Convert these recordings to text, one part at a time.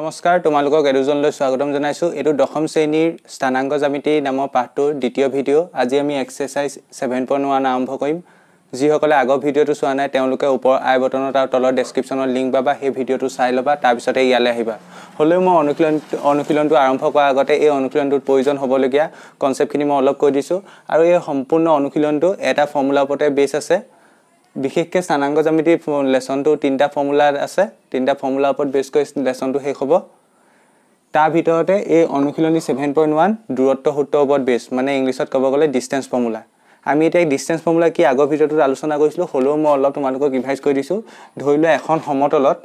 নমস্কাৰ তোমালোকক এদুজনলৈ স্বাগতম জনাইছোঁ এইটো দশম শ্ৰেণীৰ স্থানাংগ জামিতি নামৰ পাঠটোৰ দ্বিতীয় ভিডিঅ' আজি আমি এক্সাৰচাইজ ছেভেন পইণ্ট ওৱান আৰম্ভ কৰিম যিসকলে আগৰ ভিডিঅ'টো চোৱা নাই তেওঁলোকে ওপৰৰ আই বটনত আৰু তলৰ ডেছক্ৰিপশ্যনৰ লিংক পাবা সেই ভিডিঅ'টো চাই ল'বা তাৰপিছতে ইয়ালৈ আহিবা হ'লেও মই অনুশীলন অনুশীলনটো আৰম্ভ কৰাৰ আগতে এই অনুশীলনটোত প্ৰয়োজন হ'বলগীয়া কনচেপ্টখিনি মই অলপ কৈ দিছোঁ আৰু এই সম্পূৰ্ণ অনুশীলনটো এটা ফৰ্মুলাৰ ওপৰতে বেছ আছে বিশেষকৈ স্থানাংগ জ্যামিতি লেচনটো তিনিটা ফৰ্মুলা আছে তিনিটা ফৰ্মুলাৰ ওপৰত বেছ কৰি লেচনটো শেষ হ'ব তাৰ ভিতৰতে এই অনুশীলনী ছেভেন পইণ্ট ওৱান দূৰত্ব সূত্ৰৰ ওপৰত বেছ মানে ইংলিছত ক'ব গ'লে ডিষ্টেঞ্চ ফৰ্মুলা আমি এতিয়া ডিষ্টেঞ্চ ফৰ্মুলা কি আগৰ ভিডিঅ'টোত আলোচনা কৰিছিলোঁ হ'লেও মই অলপ তোমালোকক ৰিভাইজ কৰি দিছোঁ ধৰি লোৱা এখন সমতলত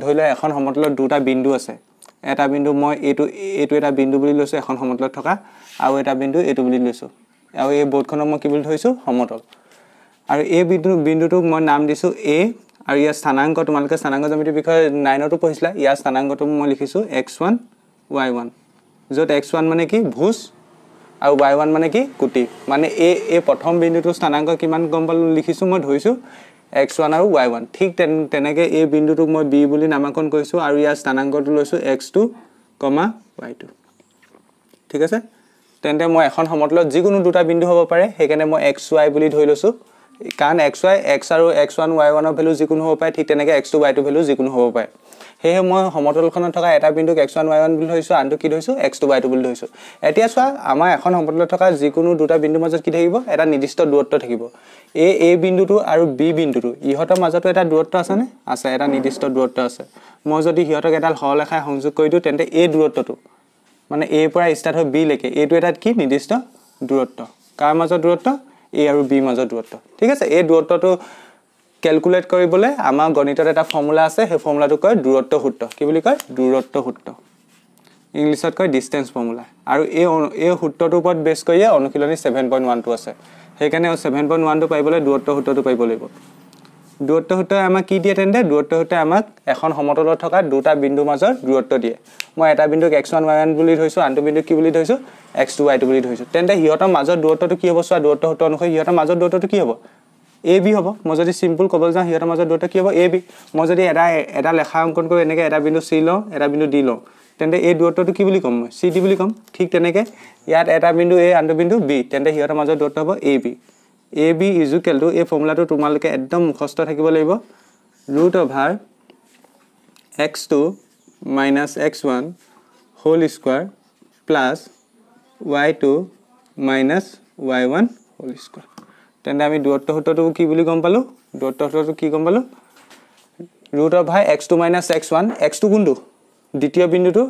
ধৰি লোৱা এখন সমতলত দুটা বিন্দু আছে এটা বিন্দু মই এইটো এইটো এটা বিন্দু বুলি লৈছোঁ এখন সমতলত থকা আৰু এটা বিন্দু এইটো বুলি লৈছোঁ আৰু এই বৰ্ডখনক মই কি বুলি ধৰিছোঁ সমতল আৰু এই বিন্দু বিন্দুটোক মই নাম দিছোঁ এ আৰু ইয়াৰ স্থানাংক তোমালোকে স্থানাংক জমিটোৰ বিষয়ে নাইনতো পঢ়িছিলা ইয়াৰ স্থানাংকটো মই লিখিছোঁ এক্স ওৱান ৱাই ওৱান য'ত এক্স ওৱান মানে কি ভোজ আৰু ৱাই ওৱান মানে কি কুটি মানে এই এই প্ৰথম বিন্দুটোৰ স্থানাংক কিমান গম পালোঁ লিখিছোঁ মই ধৰিছোঁ এক্স ওৱান আৰু ৱাই ওৱান ঠিক তেন তেনেকৈ এই বিন্দুটোক মই বি বুলি নামাংকন কৰিছোঁ আৰু ইয়াৰ স্থানাংকটো লৈছোঁ X two comma Y two ঠিক আছে তেন্তে মই এখন সমতলত যিকোনো দুটা বিন্দু হ'ব পাৰে সেইকাৰণে মই এক্স ৱাই বুলি ধৰি লৈছোঁ কাৰণ এক্স ৱাই এক্স আৰু এক্স ওৱান ৱাই ওৱানৰ ভেলু যিকোনো হ'ব পাৰে ঠিক তেনেকৈ X two Y two value যিকোনো হ'ব পাৰে সেয়েহে মই সমতলখনত থকা এটা বিন্দুক এক্স ওৱান ৱাই ওৱান বুলি ধৰিছোঁ আনটো কি ধৰিছোঁ এক্স টু ৱাই টু বুলি ধৰিছোঁ এতিয়া চোৱা আমাৰ এখন সমতলত থকা যিকোনো দুটা বিন্দুৰ মাজত কি থাকিব এটা নিৰ্দিষ্ট দূৰত্ব থাকিব এ এ বিন্দুটো আৰু বি বিন্দুটো ইহঁতৰ মাজতো এটা দূৰত্ব আছেনে আছে এটা নিৰ্দিষ্ট দূৰত্ব আছে মই যদি সিহঁতক এডাল সৰল সংযোগ কৰি দিওঁ তেন্তে এই দূৰত্বটো মানে এৰ পৰা ষ্টাৰ্ট হৈ বিলৈকে এইটো এটা কি নিৰ্দিষ্ট দূৰত্ব কাৰ মাজৰ দূৰত্ব এ আৰু বি মাজৰ দূৰত্ব ঠিক আছে এই দূৰত্বটো কেলকুলেট কৰিবলৈ আমাৰ গণিতত এটা ফৰ্মুলা আছে সেই ফৰ্মুলাটো কয় দূৰত্ব সূত্ৰ কি বুলি কয় দূৰত্ব সূত্ৰ ইংলিছত কয় ডিষ্টেঞ্চ ফৰ্মুলা আৰু এই এই সূত্ৰটোৰ ওপৰত বেছ কৰিয়ে অনুশীলনী ছেভেন পইণ্ট ওৱানটো আছে সেইকাৰণে ছেভেন পইণ্ট ওৱানটো পাৰিবলৈ দূৰত্ব সূত্ৰটো পাৰিব লাগিব দূৰত্ব সূত্ৰই আমাক কি দিয়ে তেন্তে দূৰত্ব সূত্ৰই আমাক এখন সমতলত থকা দুটা বিন্দুৰ মাজৰ দূৰত্ব দিয়ে মই এটা বিন্দুক এক্স ওয়ান ওৱান বুলি ধৰিছোঁ আনটো বিন্দুক কি বুলি ধৰিছোঁ এক্স টু ৱাই টু বুলি ধৰিছোঁ তেন্তে সিহঁতৰ মাজৰ দূৰত্বটো কি হব চোৱা দূৰত্ব সূত্ৰ অনুসৰি সিহঁতৰ মাজৰ দূরত্ব কি হব এ বি হব মই যদি চিম্পুল ক'বলৈ যাওঁ সিহঁতৰ মাজৰ দূৰত্ব কি হব এ বি মই যদি এটা এটা লেখা অংকন করে এনেকৈ এটা বিন্দু চি লওঁ এটা বিন্দু ডি লওঁ তেন্তে এই দূৰত্বটো কি বুলি কম মই চি ডি বুলি কম ঠিক তেনেকৈ ইয়াত এটা বিন্দু এ আনটো বিন্দু বি তেন্তে সিহঁতৰ মাজৰ দূৰত্ব হব এ বি এ বি ইজুকেলটো এই ফৰ্মুলাটো তোমালোকে একদম মুখস্থ থাকিব লাগিব root over X two minus X one whole square plus Y two minus Y one whole square তেন্তে আমি দূৰত্ব সূত্ৰটো কি বুলি গম পালোঁ দূৰত্ব সূত্ৰটো কি গম পালোঁ root over X two minus X one X two কোনটো দ্বিতীয় বিন্দুটো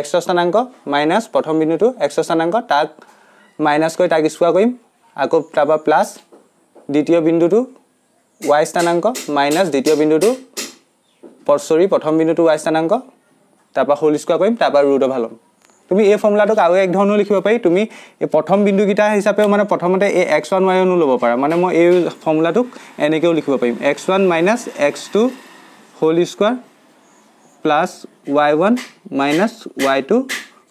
এক্সৰ স্থানাংক মাইনাছ প্ৰথম বিন্দুটো এক্সৰ স্থানাংক তাক মাইনাছ কৰি তাক স্কুৱাৰ কৰিম আকৌ তাৰপৰা প্লাছ দ্বিতীয় বিন্দুটো ৱাই স্থানাংক মাইনাছ দ্বিতীয় বিন্দুটো চৰি প্ৰথম বিন্দুটো ৱাই স্থানাংক তাৰপৰা হোল স্কোৱাৰ কৰিম তাৰপৰা ৰুট ভাল হ'ম তুমি এই ফৰ্মুলাটোক আৰু এক ধৰণেও লিখিব পাৰি তুমি এই প্ৰথম বিন্দুকেইটা হিচাপেও মানে প্ৰথমতে এই এক্স ওৱান ৱাইনো ল'ব পাৰা মানে মই এই ফৰ্মুলাটোক এনেকৈও লিখিব পাৰিম X one minus X two whole square plus Y one minus Y two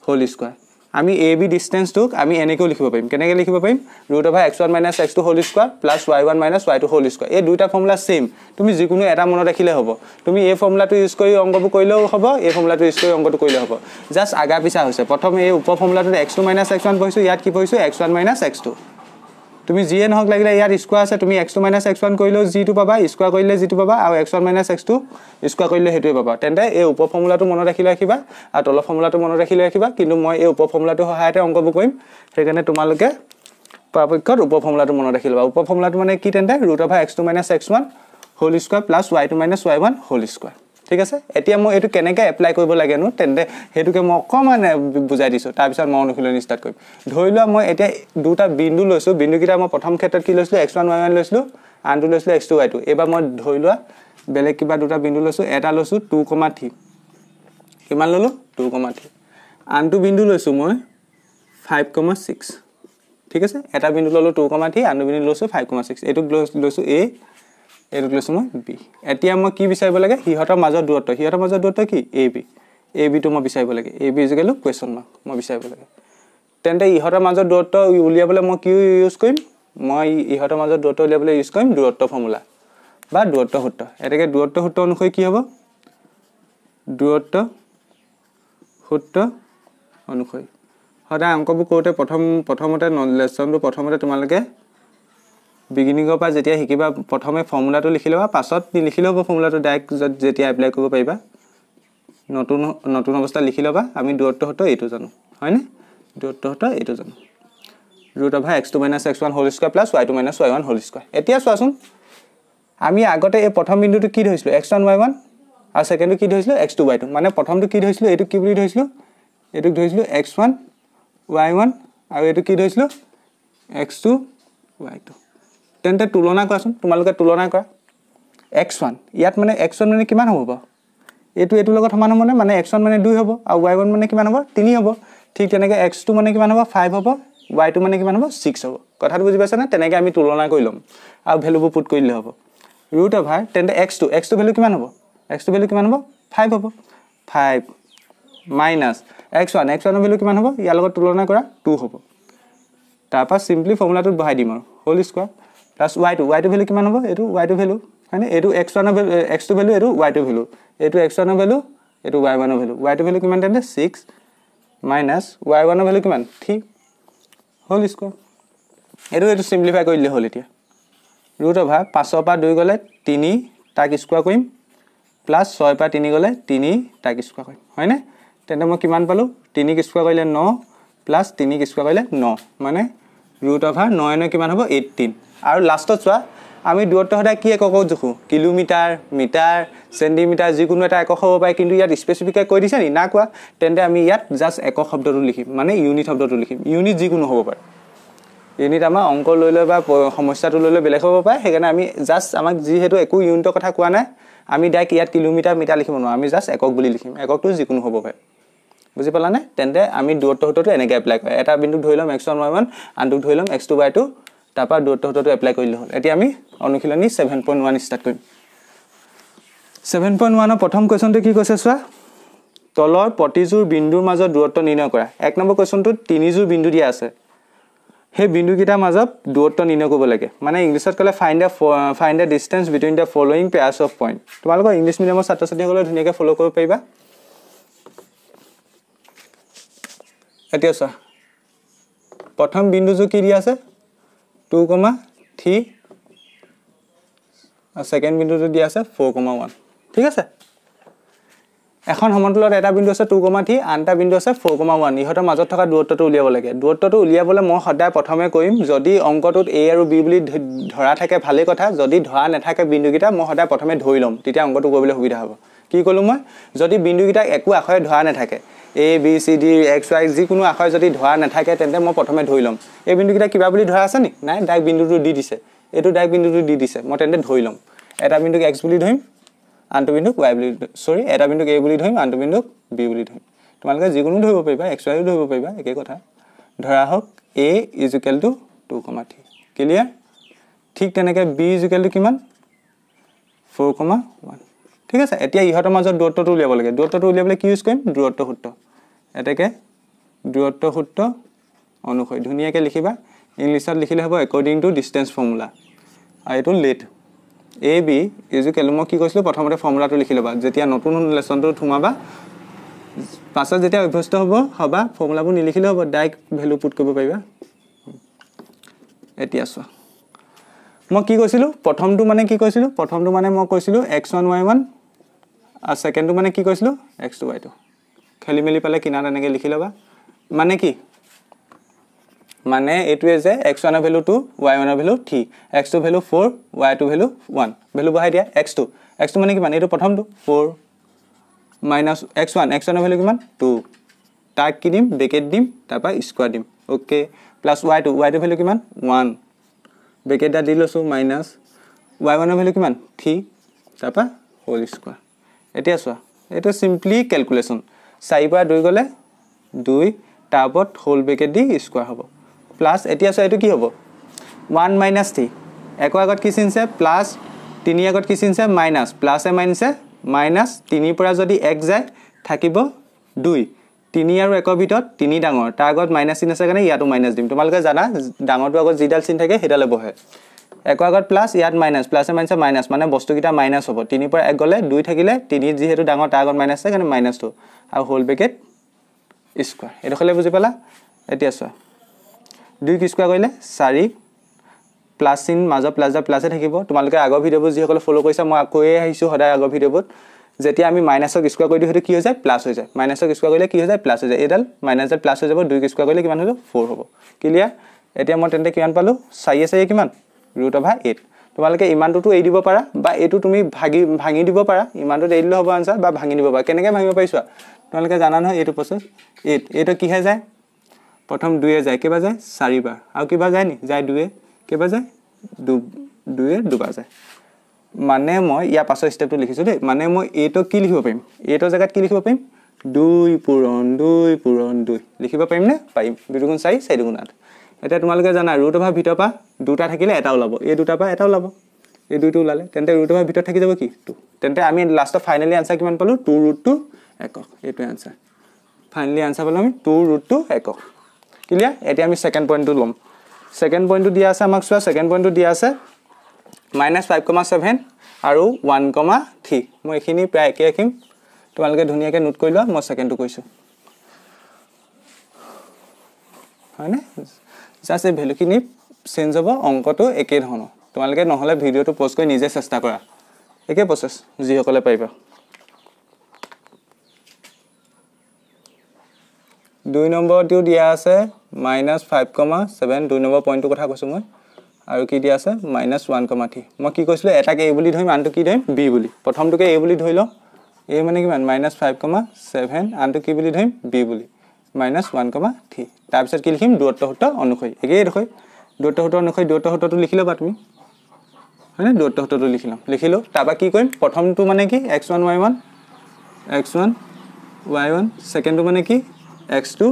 whole square আমি এ বি ডিষ্টেঞ্চটোক আমি এনেকৈও লিখিব পাৰিম কেনেকৈ লিখিব পাৰিম root over X one minus X two whole square plus Y one minus Y two whole square এই দুটা ফৰ্মুলা ছেইম তুমি যিকোনো এটা মনত ৰাখিলে হ'ব তুমি এই ফৰ্মুলাটো ইউজ কৰি অংগবোৰ কৰিলেও হ'ব এই ফৰ্মুলাটো ইউজ কৰি অংগটো কৰিলেও হ'ব জাষ্ট আগা পিছা হৈছে প্ৰথম এই উপ ফৰ্মুলাটোত X two minus X one পঢ়িছোঁ ইয়াত কি পঢ়িছোঁ X one minus X two তুমি যিয়ে নহওক লাগিলে ইয়াত স্কোৱাৰ আছে তুমি X two minus X one কৰিলেও যিটো পাবা স্কোৱাৰ কৰিলে যিটো পাবা আৰু X one minus X two square কৰিলে সেইটোৱে পাবা তেন্তে এই উপ ফৰ্মুলাটো মনত ৰাখি ৰাখিবা আৰু তলৰ ফৰ্মুলাটো মনত ৰাখি লৈ ৰাখিবা কিন্তু মই এই উপ ফৰ্মুলাটোৰ সহায়তে অংকবোৰ কৰিম সেইকাৰণে তোমালোকে পৰাপক্ষত উপ ফৰ্মুলাটো মনত ৰাখি ল'বা উপ ফৰ্মুলাটো মানে কি তেন্তে root of X two minus X one whole square plus Y two minus Y one whole square ঠিক আছে এতিয়া মই এইটো কেনেকৈ এপ্লাই কৰিব লাগেনো তেন্তে সেইটোকে মই অকণমান বুজাই দিছোঁ তাৰপিছত মই অনুশীলনী ষ্টাৰ্ট কৰিম ধৰি লোৱা মই এতিয়া দুটা বিন্দু লৈছোঁ বিন্দুকেইটা মই প্ৰথম ক্ষেত্ৰত কি লৈছিলোঁ এক্স ওৱান ৱাই ওৱান লৈছিলোঁ আনটো লৈছিলোঁ এক্স টু ৱাই টু এইবাৰ মই ধৰি লোৱা বেলেগ কিবা দুটা বিন্দু লৈছোঁ এটা লৈছোঁ টু কমা থ্ৰী কিমান ল'লোঁ টু কমা থ্ৰী আনটো বিন্দু লৈছোঁ মই ফাইভ কমা ছিক্স ঠিক আছে এটা বিন্দু ল'লোঁ টু কমা থ্ৰী আনটো বিন্দু লৈছোঁ ফাইভ কমা ছিক্স এইটো লৈছোঁ এই এইটোক লৈছোঁ মই বি এতিয়া মই কি বিচাৰিব লাগে সিহঁতৰ মাজৰ দূৰত্ব সিহঁতৰ মাজৰ দূৰত্ব কি এ বি এ বিটো মই বিচাৰিব লাগে এ বি যোগালোঁ কুৱেশ্যন মাৰ্ক মই বিচাৰিব লাগে তেন্তে ইহঁতৰ মাজৰ দূৰত্ব উলিয়াবলৈ মই কি ইউজ কৰিম মই ইহঁতৰ মাজৰ দূৰত্ব উলিয়াবলৈ ইউজ কৰিম দূৰত্ব ফৰ্মুলা বা দূৰত্ব সূত্ৰ এতেকে দূৰত্ব সূত্ৰ অনুসৰি কি হ'ব দূৰত্ব সূত্ৰ অনুসৰি সদায় অংকবোৰ কৰোঁতে প্ৰথম প্ৰথমতে লেচনটো প্ৰথমতে তোমালোকে বিগিনিঙৰ পৰা যেতিয়া শিকিবা প্ৰথমে ফৰ্মুলাটো লিখি ল'বা পাছত লিখি ল'ব ফৰ্মুলাটো ডাইৰেক্ট যেতিয়া এপ্লাই কৰিব পাৰিবা নতুন নতুন অৱস্থা লিখি ল'বা আমি দূৰত্ব সত্ত এইটো জানো হয়নে দূৰত্ব সত্ত এইটো জানো root over X two minus X one whole square plus Y two minus Y one whole square এতিয়া চোৱাচোন আমি আগতে এই প্ৰথম বিন্দুটো কি ধৰিছিলোঁ এক্স ওৱান ৱাই ওৱান আৰু ছেকেণ্ডটো কি ধৰিছিলোঁ এক্স টু ৱাই টু মানে প্ৰথমটো কি ধৰিছিলোঁ এইটো কি বুলি ধৰিছিলোঁ এইটোক ধৰিছিলোঁ এক্স ওৱান ৱাই ওৱান আৰু এইটো কি ধৰিছিলোঁ এক্স টু ৱাই টু তেন্তে তুলনা কৰাচোন তোমালোকে তুলনা কৰা এক্স ওৱান ইয়াত মানে এক্স ওৱান মানে কিমান হ'ব বাৰু এইটো এইটোৰ লগত সমান হ'ব নে মানে এক্স ওৱান মানে দুই হ'ব আৰু ৱাই ওৱান মানে কিমান হ'ব তিনি হ'ব ঠিক তেনেকৈ এক্স টু মানে কিমান হ'ব ফাইভ হ'ব ৱাই টু মানে কিমান হ'ব ছিক্স হ'ব কথাটো বুজি পাইছানে তেনেকৈ আমি তুলনা কৰি ল'ম আৰু ভেলুবোৰ পুট কৰিলে হ'ব ৰুট অফ হাৰ তেন্তে X two X two value কিমান হ'ব এক্স টু ভেলু কিমান হ'ব ফাইভ হ'ব five minus X one X ওৱানৰ ভেলু কিমান হ'ব ইয়াৰ লগত তুলনা কৰা টু হ'ব তাৰপৰা ছিম্পলি ফৰ্মুলাটোত বহাই দিম আৰু whole square plus Y two Y two value কিমান হ'ব এইটো ৱাই টু ভেলু হয়নে এইটো এক্স ওৱানৰ ভেলু এক্স টু ভেলু এইটো ৱাই টু ভেলু এইটো এক্স ওৱানৰ ভেলু এইটো ৱাই ওৱানৰ ভেলু ৱাই টু ভেলু কিমান তেন্তে ছিক্স মাইনাছ ৱাই ওৱানৰ ভেলু কিমান থ্ৰী হ'ল স্কুৱাৰ এইটো এইটো চিম্প্লিফাই কৰি দিলে হ'ল এতিয়া ৰুট অভাৰ পাঁচৰ পৰা দুই গ'লে তিনি তাক স্কুৱাৰ কৰিম প্লাছ ছয় পৰা তিনি গ'লে তিনি তাক স্কুৱাৰ কৰিম হয়নে তেন্তে মই কিমান পালোঁ তিনিক স্কুৱাৰ কৰিলে ন প্লাছ তিনিক স্কুৱাৰ কৰিলে ন মানে ৰুট অভাৰ নয়নৰ কিমান হ'ব এইটিন আৰু লাষ্টত চোৱা আমি দূৰত্ব সদায় কি একক জোখোঁ কিলোমিটাৰ মিটাৰ চেণ্টিমিটাৰ যিকোনো এটা একক হ'ব পাৰে কিন্তু ইয়াত স্পেচিফিকাই কৈ দিছে নি না কোৱা তেন্তে আমি ইয়াত জাষ্ট একক শব্দটো লিখিম মানে ইউনিট শব্দটো লিখিম ইউনিট যিকোনো হ'ব পাৰে ইউনিট আমাৰ অংক লৈ লৈ বা সমস্যাটো লৈ লৈ বেলেগ হ'ব পাৰে সেইকাৰণে আমি জাষ্ট আমাক যিহেতু একো ইউনিটৰ কথা কোৱা নাই আমি ডাইৰেক্ট ইয়াত কিলোমিটাৰ মিটাৰ লিখিব নোৱাৰোঁ আমি জাষ্ট একক বুলি লিখিম এককটো যিকোনো হ'ব পাৰে বুজি পালানে তেন্তে আমি দূৰত্ব সূত্ৰটো এনেকৈ এপ্লাই কৰা এটা বিন্দুক ধৰি ল'ম এক্স ওৱান ৱাই ওৱান আনটোক ধৰি ল'ম এক্স টু বাই টু তাৰপৰা দূৰত্ব সূত্ৰটো এপ্লাই কৰিলোঁ হ'ল এতিয়া আমি অনুশীলনী ছেভেন পইণ্ট ওৱান ষ্টাৰ্ট কৰিম ছেভেন পইণ্ট ওৱানৰ প্ৰথম কুৱেশ্যনটো কি কৈছে চোৱা তলৰ প্ৰতিযোৰ বিন্দুৰ মাজত দূৰত্ব নিৰ্ণয় কৰা এক নম্বৰ কুৱেশ্যনটোত তিনিযোৰ বিন্দু দিয়া আছে সেই বিন্দুকেইটাৰ মাজত দূৰত্ব নিৰ্ণয় কৰিব লাগে মানে ইংলিছত ক'লে find the find the distance between the following pairs of point তোমালোকৰ ইংলিছ মিডিয়ামৰ ছাত্ৰ ছাত্ৰীসকলে ধুনীয়াকৈ ফ'ল' কৰিব পাৰিবা এতিয়া চোৱা প্ৰথম বিন্দুযোৰ কি দিয়া আছে টু কমা থ্ৰী আৰু ছেকেণ্ড বিন্দুটো দিয়া আছে ফ'ৰ কমা ওৱান ঠিক আছে এখন সমতলত এটা বিন্দু আছে টু কমা থ্ৰী আন এটা বিন্দু আছে ফ'ৰ কমা ওৱান ইহঁতৰ মাজত থকা দূৰত্বটো উলিয়াব লাগে দূৰত্বটো উলিয়াবলৈ মই সদায় প্ৰথমে কৰিম যদি অংকটোত এ আৰু বি বুলি ধৰা থাকে ভালেই কথা যদি ধৰা নাথাকে বিন্দুকেইটা মই সদায় প্ৰথমে ধৰি ল'ম তেতিয়া অংকটো কৰিবলৈ সুবিধা হ'ব কি ক'লোঁ মই যদি বিন্দুকেইটাক একো আখৰে ধৰা নাথাকে A B C D X Y যিকোনো আখৰ যদি ধৰা নাথাকে তেন্তে মই প্ৰথমে ধৰি ল'ম এই বিন্দুকেইটা কিবা বুলি ধৰা আছে নি নাই ডাইক বিন্দুটো দি দিছে এইটো ডাইক বিন্দুটো দি দিছে মই তেন্তে ধৰি ল'ম এটা বিন্দুক এক্স বুলি ধৰিম আনটো বিন্দুক ৱাই বুলি চৰি এটা বিন্দুক এ বুলি ধৰিম আনটো বিন্দুক বি বুলি ধৰিম তোমালোকে যিকোনো ধৰিব পাৰিবা এক্স ৱাইও ধৰিব পাৰিবা একেই কথা ধৰা হওক এ ইজুকেলটো টু কমা থ্ৰী ক্লিয়াৰ ঠিক তেনেকৈ বি ইজুকেলটো কিমান ফ'ৰ কমা ওৱান ঠিক আছে এতিয়া ইহঁতৰ মাজত দূৰত্বটো উলিয়াব লাগে দূৰত্বটো উলিয়াবলৈ কি ইউজ কৰিম দূৰত্ব সূত্ৰ এতেকে দূৰত্ব সূত্ৰ অনুসৰি ধুনীয়াকৈ লিখিবা ইংলিছত লিখিলে হব একৰ্ডিং টু ডিষ্টেঞ্চ ফৰ্মুলা আৰ এই লেট এ বি এইযোৰ ইজুকেল মই কি কৈছিলোঁ প্ৰথমতে ফৰ্মুলাটো লিখি লবা যেতিয়া নতুন লেসন তো সোমাবা পাছত যেতিয়া অভ্যস্ত হব হবা ফৰ্মুলাবোৰ নিলিখিলে হব ডাইৰেক্ট ভ্যালু পুট পাৰিবা এতিয়া চোৱা মই কি কৈছিলোঁ প্ৰথমটো মানে কি কৈছিলোঁ প্ৰথমটো মানে মই কৈছিলোঁ এক্স ওৱান ৱাই ওৱান আৰু ছেকেণ্ডটো মানে কি কৈছিলোঁ এক্স টু ৱাই টু খেলি মেলি পালে কিনা এনেকৈ লিখি ল'বা মানে কি মানে এইটোৱে যে এক্স ওৱানৰ ভেলু টু ৱাই ওৱানৰ value three X two value four Y two value one value বঢ়াই দিয়া এক্স টু এক্স টু মানে কিমান এইটো প্ৰথমটো four minus X one X ওৱানৰ ভেলু কিমান টু তাক কি দিম ব্ৰেকেট দিম তাৰপৰা স্কোৱাৰ দিম okay plus Y two Y two value কিমান ওৱান ব্ৰেকেট এটা দি লৈছোঁ মাইনাছ ৱাই ওৱানৰ ভেলু কিমান থ্ৰী তাৰপৰা হ'ল স্কোৱাৰ এতিয়া চোৱা এইটো চিম্পলি কেলকুলেশ্যন চাৰিৰ পৰা দুই গ'লে দুই তাৰ ওপৰত হোল ব্ৰেকেট দি স্কুৱাৰ হ'ব প্লাছ এতিয়া চোৱা এইটো কি হ'ব ওৱান মাইনাছ থ্ৰী একৰ আগত কি চিনিছে প্লাছ তিনি আগত কি চিনিছে মাইনাছ প্লাছে মাইনাছে মাইনাছ তিনিৰ পৰা যদি এক যায় থাকিব দুই তিনি আৰু একৰ ভিতৰত তিনি ডাঙৰ তাৰ আগত মাইনাছ চিন আছে কাৰণে ইয়াতো মাইনাছ দিম তোমালোকে জানা ডাঙৰটো আগত যিডাল চিন থাকে সেইডালে বহে একৰ আগত প্লাছ ইয়াত মাইনাছ প্লাছে মাইনাছে মাইনাছ মানে বস্তুকেইটা মাইনাছ হ'ব তিনিৰ পৰা এক গ'লে দুই থাকিলে তিনি যিহেতু ডাঙৰ তাৰ আগত মাইনাছ আছে সেইকাৰণে মাইনাছটো আৰু হোল ব্ৰেকেট স্কুৱাৰ এইডোখৰলৈ বুজি পালা এতিয়া চোৱা দুইক স্কুৱাৰ কৰিলে চাৰি প্লাছ চিন মাজৰ প্লাছডাল প্লাছে থাকিব তোমালোকে আগৰ ভিডিঅ'বোৰ যিসকলে ফ'ল' কৰিছা মই আকৌয়ে আহিছোঁ সদায় আগৰ ভিডিঅ'বোৰ যেতিয়া আমি মাইনাছক স্কুৱাৰ কৰি দিওঁ সেইটো কি হৈ যায় প্লাছ হৈ যায় মাইনাছক স্কুৱাৰ কৰিলে কি হৈ যায় প্লাছ হৈ যায় এইডাল মাইনাছডাল প্লাছ হৈ যাব দুইক স্কুৱাৰ কৰিলে কিমান হৈ যাব ফ'ৰ হ'ব ক্লিয়াৰ এতিয়া মই তেন্তে কিমান পালোঁ চাৰিয়ে চাৰিয়ে কিমান ৰুট অভাৰ এইট তোমালোকে ইমানটোতো এৰি দিব পাৰা বা এইটো তুমি ভাগি ভাঙি দিব পাৰা ইমানটোত এৰি দিলে হ'ব আনচাৰ বা ভাঙি দিব পাৰা কেনেকৈ ভাঙিব পাৰিছোৱা তোমালোকে জানা নহয় এইটো প্ৰশ্ন এইট এইটো কিহে যায় প্ৰথম দুয়ে যায় কেইবা যায় চাৰিবাৰ আৰু কিবা যায় নি যায় দুয়ে কেইবা যায় দু দুয়ে দুবাৰ যায় মানে মই ইয়াৰ পাছৰ ষ্টেপটো লিখিছোঁ দেই মানে মই এইটো কি লিখিব পাৰিম এইটো জেগাত কি লিখিব পাৰিম দুই পূৰণ দুই পূৰণ দুই লিখিব পাৰিমনে পাৰিম দুই দুগুণ চাৰি চাৰি দুগুণ আঠ এতিয়া তোমালোকে জানা ৰুট অভাৰ ভিতৰৰ পৰা দুটা থাকিলে এটা ওলাব এই দুটাৰ পৰা এটা ওলাব এই দুইটো ওলালে তেন্তে ৰুট অভাৰ ভিতৰত থাকি যাব কি টু তেন্তে আমি লাষ্টৰ ফাইনেলি আনচাৰ কিমান পালোঁ টু ৰুট টু একক এইটোৱে আনচাৰ ফাইনেলি আনচাৰ পালোঁ আমি টু ৰুট টু একক ক্লিয়াৰ এতিয়া আমি ছেকেণ্ড পইণ্টটো ল'ম ছেকেণ্ড পইণ্টটো দিয়া আছে আমাক চোৱা ছেকেণ্ড পইণ্টটো দিয়া আছে মাইনাছ ফাইভ কমা ছেভেন আৰু ওৱান কমা থ্ৰী মই এইখিনি প্ৰায় একেই ৰাখিম তোমালোকে ধুনীয়াকৈ নোট কৰি লোৱা মই ছেকেণ্ডটো কৈছোঁ হয়নে চাচ এই ভেলুখিনি চেঞ্জ হ'ব অংকটো ধৰণৰ তোমালোকে নহ'লে ভিডিঅ'টো প'ষ্ট কৰি নিজে চেষ্টা কৰা একে প্ৰচেছ যিসকলে পাৰিবা দুই নম্বৰটো দিয়া আছে মাইনাছ ফাইভ কমা ছেভেন দুই নম্বৰ পইণ্টটোৰ কথা কৈছোঁ মই আৰু কি দিয়া আছে মাইনাছ ওৱান কমা থ্ৰী মই কি কৈছিলোঁ এটাকে এ বুলি ধৰিম আনটো কি ধৰিম বি বুলি প্ৰথমটোকে এ বুলি ধৰি লওঁ এ মানে কিমান মাইনাছ ফাইভ কমা ছেভেন আনটো কি বুলি ধৰিম বি বুলি মাইনাছ ওৱান কমা থ্ৰী তাৰপিছত কি লিখিম দূৰত্ব সূত্ৰ অনুসৰি একেই দেখো দূৰত্ব সূত্ৰ অনুসৰি দূৰত্ব সূত্ৰটো লিখি ল'বা তুমি হয়নে দূৰত্ব সূত্ৰটো লিখি ল'ম লিখি লওঁ তাৰপৰা কি কৰিম প্ৰথমটো মানে কি X one Y one X one Y one ছেকেণ্ডটো মানে কি X two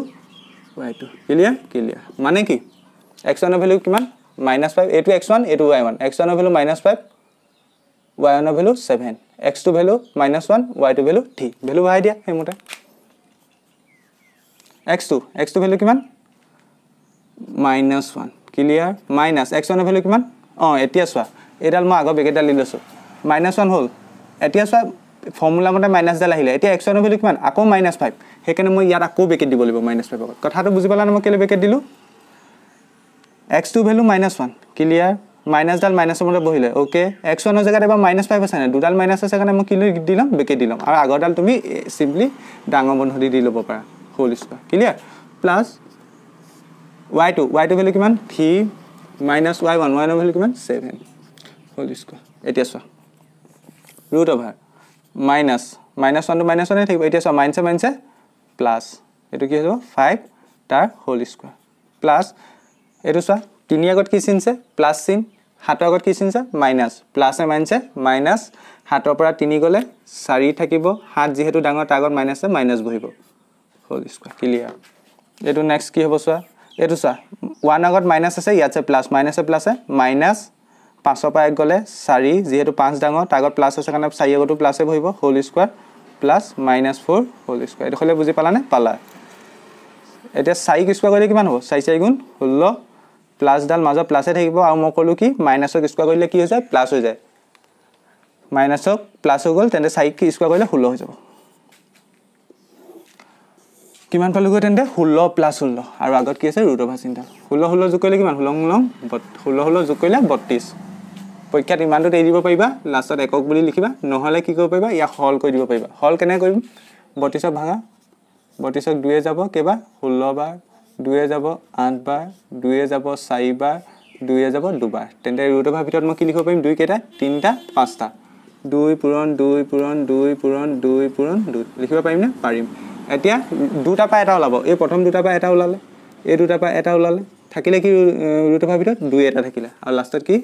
Y two clear clear মানে কি এক্স ওৱানৰ ভেলু কিমান মাইনাছ ফাইভ এইটো এক্স ওৱান এইটো ৱাই ওৱান এক্স ওৱানৰ ভেলু মাইনাছ ফাইভ ৱাই ওৱানৰ value seven X two value minus one Y two value three value বঢ়াই দিয়া সেইমতে x2 x2 ভ্যালু কিমান মাইনাস 1 ক্লিয়ার মাইনাস x1 এর ভ্যালু কিমান অ এতিয়া সোয়া এডাল ম আগ বেগেটা লিলছো মাইনাস 1 হল এতিয়া সোয়া ফর্মুলা মতে মাইনাস দাল আহিলে এতিয়া x1 এর ভ্যালু কিমান আকো মাইনাস 5 হেকেনে মই ইয়াত আকো বেকেট দিব লিব মাইনাস 5 কথাটো বুঝি পালা না ম কেলে বেকেট দিলু x2 value minus 1 clear minus ডাল মাইনাস মতে বহিলে ওকে x1 এর জায়গাতে বা মাইনাস 5 আছে না দুডাল মাইনাস আছে কারণে ম কি দিলাম বেকেট দিলাম আর আগর ডাল তুমি সিম্পলি ডাঙ্গ বন্ধ দি দিলব পারা whole square clear plus Y two Y two value কিমান three minus Y one Y value কিমান ছেভেন হোল স্কুৱাৰ এতিয়া চোৱা ৰুট অভাৰ মাইনাছ মাইনাছ ওৱানটো মাইনাছ ওৱানেই থাকিব এতিয়া চোৱা মাইনাছে মাইনাছে প্লাছ এইটো কি হ'ব ফাইভ তাৰ হোল স্কুৱাৰ প্লাছ এইটো চোৱা তিনি আগত কি চিনছে প্লাছ চিন সাতৰ আগত কি চিনছে মাইনাছ প্লাছে মাইনছে মাইনাছ সাতৰ পৰা তিনি গ'লে চাৰি থাকিব সাত যিহেতু ডাঙৰ তাৰ আগত মাইনাছে মাইনাছ বহিব হ'ল স্কুৱাৰ ক্লিয়াৰ এইটো নেক্সট কি হ'ব চোৱা এইটো চোৱা ওৱান আগত মাইনাছ আছে ইয়াত আছে প্লাছ মাইনাছে প্লাছে মাইনাছ পাঁচৰ পৰা এক গ'লে চাৰি যিহেতু পাঁচ ডাঙৰ তাৰ আগত প্লাছ আছে কাৰণে চাৰি আগতো প্লাছে ভৰিব হ'ল স্কুৱাৰ প্লাছ মাইনাছ ফ'ৰ হ'ল স্কুৱাৰ এইডোখৰলে বুজি পালানে পালা এতিয়া চাৰিক স্কুৱাৰ কৰিলে কিমান হ'ব চাৰি চাৰি গুণ ষোল্ল প্লাছডাল মাজত প্লাছে থাকিব আৰু মই ক'লোঁ কি মাইনাছক স্কুৱাৰ কৰিলে কি হৈ যায় প্লাছ হৈ যায় মাইনাছক প্লাছ হৈ গ'ল তেন্তে চাৰিক স্কুৱাৰ কৰিলে ষোল্ল হৈ যাব কিমান পালোগৈ তেন্তে ষোল্ল প্লাছ ষোল্ল আৰু আগত কি আছে ৰুট অভাৰ চিন্তা ষোল্ল ষোল্ল যোগ কৰিলে কিমান ষোল্ল ষোল্ল ষোল্ল ষোল্ল যোগ কৰিলে বত্ৰিছ পৰীক্ষাত ইমানটো এৰি দিব পাৰিবা লাষ্টত একক বুলি লিখিবা নহ'লে কি কৰিব পাৰিবা ইয়াক সল কৰি দিব পাৰিবা সল কেনেকৈ কৰিম বত্ৰিছক ভাঙা বত্ৰিছক দুয়ে যাব কেইবাৰ ষোল্ল বাৰ দুয়ে যাব বাৰ দুয়ে যাব চাৰিবাৰ দুয়ে যাব দুবাৰ তেন্তে ৰুট অভাৰ ভিতৰত মই কি লিখিব পাৰিম দুই কেইটা তিনিটা পাঁচটা দুই পূৰণ দুই পূৰণ দুই পূৰণ দুই পূৰণ দুই লিখিব পাৰিমনে পাৰিম এতিয়া দুটা পা এটা ওলাব এই প্ৰথম দুটা পা এটা ওলালে এই দুটাৰ পৰা এটা ওলালে থাকিলে কি ৰুট অফাৰ ভিতৰত দুই এটা থাকিলে আৰু লাষ্টত কি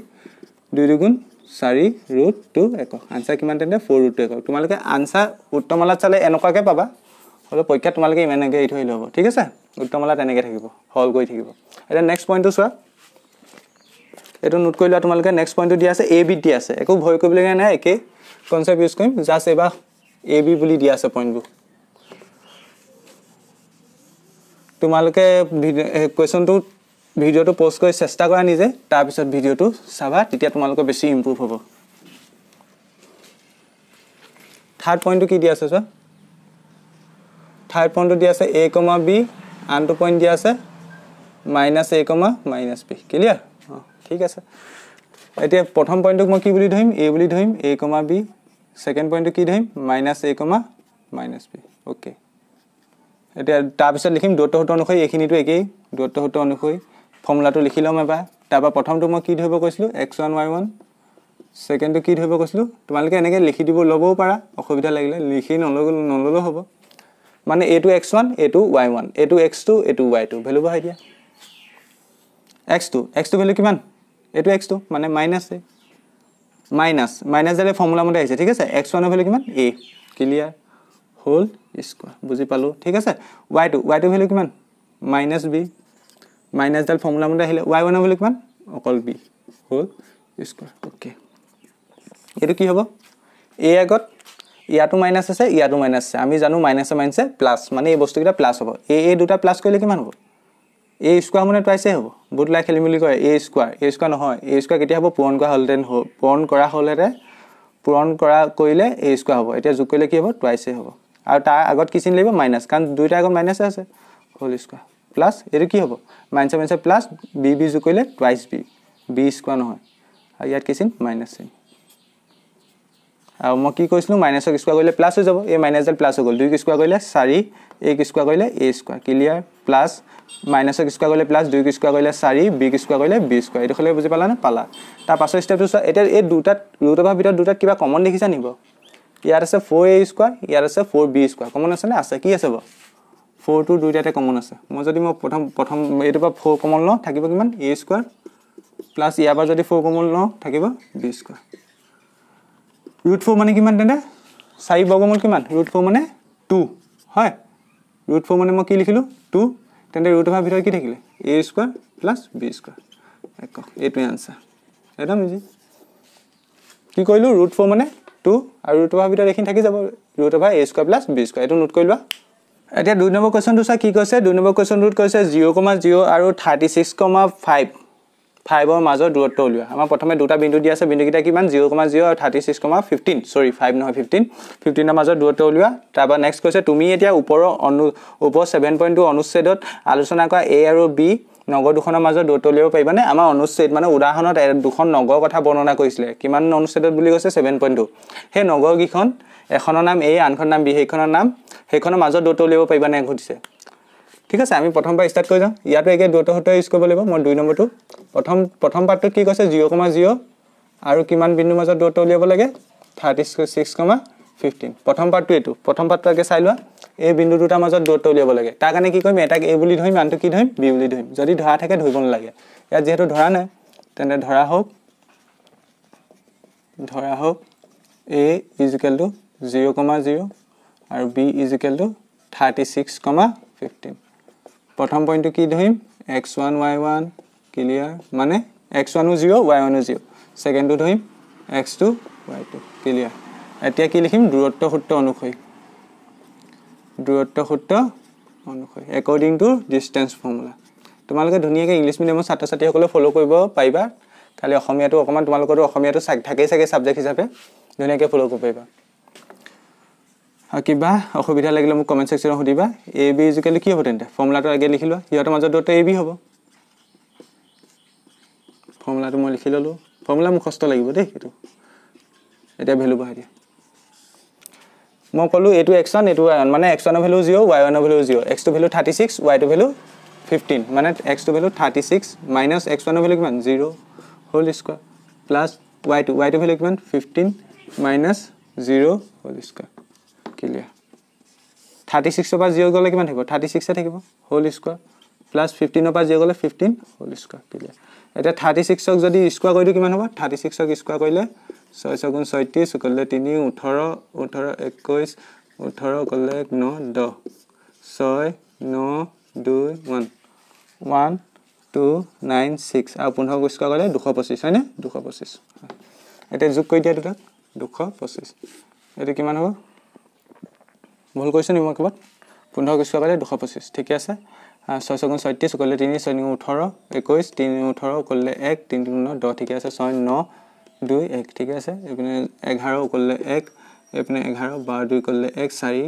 দুই দুগুণ চাৰি ৰুট টু একক আনচাৰ কিমান তেন্তে ফ'ৰ ৰুট টু একক তোমালোকে আনচাৰ উত্তমলাত চালে এনেকুৱাকৈ পাবা হ'লেও পৰীক্ষাত তোমালোকে ইমানকৈ এৰি থৈ ল'ব ঠিক আছে উত্তমলা তেনেকৈ থাকিব হল কৰি থাকিব এতিয়া নেক্সট পইণ্টটো চোৱা এইটো নোট কৰি লোৱা তোমালোকে নেক্সট পইণ্টটো দিয়া আছে এ বিত দিয়া আছে একো ভয় কৰিবলগীয়া নাই একেই কনচেপ্ট ইউজ কৰিম জাষ্ট এইবাৰ এ বি বুলি দিয়া আছে পইণ্টবোৰ তোমালোকে কুৱেশ্যনটো ভিডিঅ'টো প'ষ্ট কৰি চেষ্টা কৰা নিজে তাৰপিছত ভিডিঅ'টো চাবা তেতিয়া তোমালোকৰ বেছি ইম্প্ৰুভ হ'ব থাৰ্ড পইণ্টটো কি দিয়া আছে চোৱা থাৰ্ড পইণ্টটো দিয়া আছে এ কমা বি আনটো পইণ্ট দিয়া আছে minus A comma minus B clear অঁ ঠিক আছে এতিয়া প্ৰথম পইণ্টটোক মই কি বুলি ধৰিম এ বুলি ধৰিম এ কমা বি ছেকেণ্ড পইণ্টটো কি ধৰিম minus A comma minus B okay এতিয়া তাৰপিছত লিখিম দূৰত্ব সূত্ৰ অনুসৰি এইখিনিটো একেই দূৰত্ব সূত্ৰ অনুসৰি ফৰ্মুলাটো লিখি ল'ম এবাৰ তাৰপৰা প্ৰথমটো মই কি ধৰিব কৈছিলোঁ এক্স ওৱান ৱাই ওৱান ছেকেণ্ডটো কি ধৰিব কৈছিলোঁ তোমালোকে এনেকৈ লিখি দিব ল'বও পাৰা অসুবিধা লাগিলে লিখি নল'লে নল'লেও হ'ব মানে এইটো এক্স ওৱান এইটো ৱাই ওৱান এইটো এক্স টু এইটো ৱাই টু ভেলু বঢ়াই দিয়া X two X two value কিমান এইটো এক্স টু মানে মাইনাছে মাইনাছ মাইনাছ যেনে ফৰ্মুলা মতে আহিছে ঠিক আছে এক্স ওৱানৰ ভেলু কিমান এ ক্লিয়াৰ হোল স্কোৱাৰ বুজি পালোঁ ঠিক আছে Y two Y two value কিমান মাইনাছ বি মাইনাছডাল ফৰ্মুলামতে আহিলে ৱাই ওৱানৰ ভেলু কিমান অকল বি হোল স্কোৱাৰ অ'কে এইটো কি হ'ব এ আগত ইয়াতো মাইনাছ আছে ইয়াতো মাইনাছ আছে আমি জানো মাইনাছে মাইনাছে প্লাছ মানে এই বস্তুকেইটা প্লাছ হ'ব এ এ দুটা প্লাছ কৰিলে কিমান হ'ব এ স্কোৱাৰ মানে টুৱাইছে হ'ব বহুত লাই খেলিম বুলি কয় এ স্কোৱাৰ এ স্কোৱাৰ নহয় এ স্কুৱাৰ কেতিয়া হ'ব পূৰণ কৰা হ'লহেঁতেন পূৰণ কৰা হ'লহেঁতেন পূৰণ কৰা কৰিলে এ স্কোৱাৰ হ'ব এতিয়া যোগ কৰিলে কি হ'ব টুৱাইছে হ'ব আৰু তাৰ আগত কি চিন লাগিব মাইনাছ কাৰণ দুইটা আগত মাইনাছে আছে হোল স্কোৱাৰ প্লাছ এইটো কি হ'ব মাইনাছে মাইনাছে প্লাছ বি বি যোগ কৰিলে টুৱাইছ বি বি স্কুৱাৰ নহয় আৰু ইয়াত কি চিন মাইনাছ চিন আৰু মই কি কৈছিলোঁ মাইনাছক স্কোৱাৰ কৰিলে প্লাছ হৈ যাব এই মাইনাছ মাইনাছডাল প্লাছ হৈ গ'ল দুইক স্কোৱাৰ কৰিলে চাৰি এক স্কোৱাৰ কৰিলে এ স্কোৱাৰ ক্লিয়াৰ প্লাছ মাইনাছক স্কোৱাৰ কৰিলে প্লাছ দুইক স্কোৱাৰ কৰিলে চাৰি বিক স্কোৱাৰ কৰিলে বি স্কোৱাৰ এইটো এইডোখৰলৈ বুজি পালানে পালা তাৰ পাছৰ ষ্টেপটো চোৱা এতিয়া এই দুটাত ৰুটভাৱৰ ভিতৰত দুটাত কিবা কমন দেখিছা নিব ইয়াত আছে ফ'ৰ এ স্কোৱাৰ ইয়াত আছে ফ'ৰ বি স্কোৱাৰ কমন আছেনে আছে কি আছে বাৰু ফ'ৰ টু দুইটাতে কমন আছে মই যদি মই প্ৰথম প্ৰথম এইটো পৰা ফ'ৰ কমন লওঁ থাকিব কিমান এ স্কোৱাৰ প্লাছ ইয়াৰ পৰা যদি ফ'ৰ কমন লওঁ থাকিব বি স্কোৱাৰ ৰুট ফ'ৰ মানে কিমান তেন্তে চাৰি বৰ্গমূল কিমান ৰুট ফ'ৰ মানে টু হয় ৰুট ফ'ৰ মানে মই কি লিখিলোঁ টু তেন্তে ৰুট অহাৰ ভিতৰত কি থাকিলে A square plus B square এক এইটোৱে আনচাৰ একদম ইজি কি কৰিলোঁ ৰুট ফ'ৰ মানে টু আৰু ৰুট অভাৰ ভিতৰত এইখিনি থাকি যাব root over A square plus B square এইটো নোট কৰি লোৱা এতিয়া দুই নম্বৰ কুৱেশ্যনটো চোৱা কি কৈছে দুই নম্বৰ কুৱেশ্যনটোত কৈছে জিৰ' কমা জিৰ' আৰু থাৰ্টি ছিক্স কমা ফাইভ ফাইভৰ মাজৰ দূৰত্ব উলিওৱা আমাৰ প্ৰথমে দুটা বিন্দু দিয়া আছে বিন্দুকেইটা কিমান জিৰ' কমা জিৰ' আৰু thirty six comma fifteen sorry five নহয় ফিফটিন ফিফটিনৰ মাজৰ দূৰত্ব উলিওৱা তাৰপৰা নেক্সট কৈছে তুমি এতিয়া ওপৰৰ অনু ওপৰ ছেভেন পইণ্ট টু অনুচ্ছেদত আলোচনা কৰা এ আৰু বি নগৰ দুখনৰ মাজত দৌৰ উলিয়াব পাৰিবানে আমাৰ অনুচ্ছেদ মানে উদাহৰণত দুখন নগৰ কথা বৰ্ণনা কৰিছিলে কিমান অনুচ্ছেদত বুলি কৈছে ছেভেন পইণ্ট টু সেই নগৰকেইখন এখনৰ নাম এ আনখন নাম বি সেইখনৰ নাম সেইখনৰ মাজত দৌৰ উলিয়াব পাৰিবানে সুধিছে ঠিক আছে আমি প্ৰথম পাৰ্ট ষ্টাৰ্ট কৰি যাওঁ ইয়াতো একে দৌৰ সূত্ৰ ইউজ কৰিব লাগিব মই দুই নম্বৰটো প্ৰথম প্ৰথম পাৰ্টটোত কি কৈছে জিঅ' কমা জিঅ' আৰু কিমান বিন্দুৰ মাজত দৌৰ উলিয়াব লাগে থাৰ্টি ছিক্স কমা ফিফটিন প্ৰথম পাৰ্টটো এইটো প্ৰথম পাৰ্টটো আগে চাই লোৱা এই বিন্দু দুটাৰ মাজত দূৰত্ব উলিয়াব লাগে তাৰ কাৰণে কি কৰিম এটাক এ বুলি ধৰিম আনটো কি ধৰিম বি বুলি ধৰিম যদি ধৰা থাকে ধৰিব নালাগে ইয়াত যিহেতু ধৰা নাই তেন্তে ধৰা হওক ধৰা হওক A equal to zero' comma zero' আৰু B equal to thirty six comma fifteen প্ৰথম পইণ্টটো কি ধৰিম X one Y one clear মানে এক্স ওৱানো জিৰ' ৱাই ওৱানো জিৰ' ছেকেণ্ডটো ধৰিম X two Y two clear এতিয়া কি লিখিম দূৰত্ব সূত্ৰ অনুসৰি দূৰত্ব সূত্ৰ অনুসৰি একৰ্ডিং টু ডিষ্টেঞ্চ ফৰ্মুলা তোমালোকে ধুনীয়াকৈ ইংলিছ মিডিয়ামৰ ছাত্ৰ ছাত্ৰীসকলে ফ'ল' কৰিব পাৰিবা খালি অসমীয়াটো অকণমান তোমালোকৰতো অসমীয়াটো থাকেই চাগে ছাবজেক্ট হিচাপে ধুনীয়াকৈ ফ'ল' কৰিব পাৰিবা আৰু কিবা অসুবিধা লাগিলে মোক কমেণ্ট ছেকশ্যনত সুধিবা এ বি ইজুকেলি কি হ'ব তেন্তে ফৰ্মুলাটো আগে লিখি লোৱা সিহঁতৰ মাজত দূৰত্ব এ বি হ'ব ফৰ্মুলাটো মই লিখি ল'লোঁ ফৰ্মুলা মুখস্থ লাগিব দেই সেইটো এতিয়া ভেলু বহাই দিয়া মই ক'লোঁ এইটো এক্স ৱান এইটো ৱাই ৱান মানে এক্স ৱানৰ ভেলু জিৰ' ৱাই ওৱানৰ value zero' X two value thirty six Y two value fifteen মানে X two value thirty six minus X ৱানৰ ভেলু কিমান জিৰ' হ'ল square plus Y two Y two value কিমান fifteen minus zero' হ'ল square clear thirty ছিক্সৰ পৰা zero' গ'লে কিমান থাকিব থাৰ্টি ছিক্সে থাকিব হ'ল স্কোৱাৰ প্লাছ ফিফটিনৰ পৰা জিৰ' গ'লে ফিফটিন হ'ল স্কোৱাৰ ক্লিয়াৰ এতিয়া থাৰ্টি ছিক্সক যদি স্কোৱাৰ কৰি দিওঁ কিমান হ'ব থাৰ্টি ছিক্সক স্কোৱাৰ কৰিলে ছয় ছগুণ ছয়ত্ৰিছ গ'লে তিনি ওঠৰ ওঠৰ একৈছ ওঠৰ গ'লে এক ন দহ ছয় ন দুই one one two nine six আৰু পোন্ধৰ গুচকা গ'লে দুশ পঁচিছ হয়নে দুশ পঁচিছ এতিয়া যোগ কৰি দিয়া দুটা দুশ পঁচিছ এইটো কিমান হ'ব ভুল কৰিছোঁ নি মই ক'ৰবাত পোন্ধৰ গুচকা গ'লে দুশ পঁচিছ ঠিকে আছে ছয় ছগুণ ছয়ত্ৰিছ গ'লে তিনি ছয় ওঠৰ একৈছ তিনি ওঠৰ গ'লে এক তিনি ন দহ ঠিকে আছে ছয় ন দুই এক ঠিক আছে এইপিনে এঘাৰ ক'লে এক এইপিনে এঘাৰ বাৰ দুই ক'লে এক চাৰি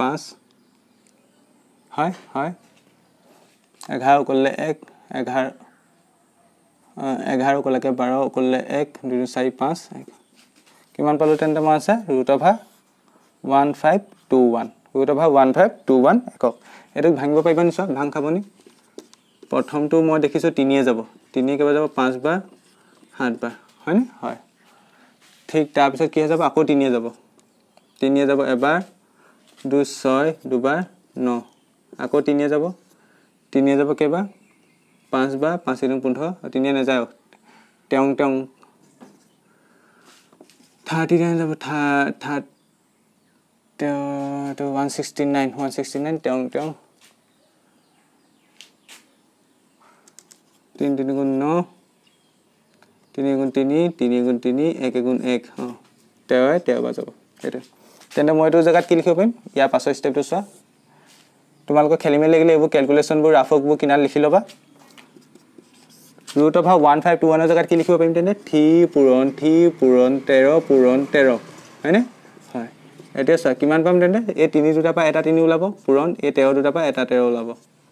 পাঁচ হয় হয় এঘাৰ ক'লে এক এঘাৰ এঘাৰ ক'লেকে বাৰ ক'লে এক দুই চাৰি পাঁচ এক কিমান পালোঁ তেন্তে মই আছে root of one five two one root of one five two one একক এইটোক ভাঙিব পাৰিব নি চোৱা ভাং খাবনি প্ৰথমটো মই দেখিছোঁ তিনিয়ে যাব তিনিয়ে কেইবাৰ যাব পাঁচবাৰ সাতবাৰ হয়নে হয় ঠিক তাৰপিছত কি হৈ যাব আকৌ তিনিয়ে যাব তিনিয়ে যাব এবাৰ দুই ছয় দুবাৰ ন আকৌ তিনিয়ে যাব তিনিয়ে যাব কেইবাৰ পাঁচবাৰ পাঁচ ইনং পোন্ধৰ তিনিয়ে নাযায় তেওঁ তেওঁ থাৰ্টি নাইন যাব থাৰ্ট থাৰ্ট তেওঁ এইটো one sixty nine one sixty nine তেওঁ তেওঁ তিনি তিনি গুণ ন তিনি এগুণ তিনি তিনি এগুণ তিনি এক এগুণ এক অঁ তেওঁ তেওঁ বা যাব সেইটোৱে তেন্তে মই এইটো জেগাত কি লিখিব পাৰিম ইয়াৰ পাছৰ ষ্টেপটো চোৱা তোমালোকৰ খেলি মেলি লাগিলে এইবোৰ কেলকুলেশ্যনবোৰ ৰাফকবোৰ কিনাৰত লিখি ল'বা root of one five two ওৱানৰ জেগাত কি লিখিব পাৰিম তেন্তে থ্ৰী পূৰণ থ্ৰী পূৰণ তেৰ পূৰণ তেৰ হয়নে হয় এতিয়া চোৱা কিমান পাম তেন্তে এই তিনি দুটাৰ পৰা এটা তিনি ওলাব পূৰণ এই তেৰ দুটাৰ পৰা এটা তেৰ ওলাব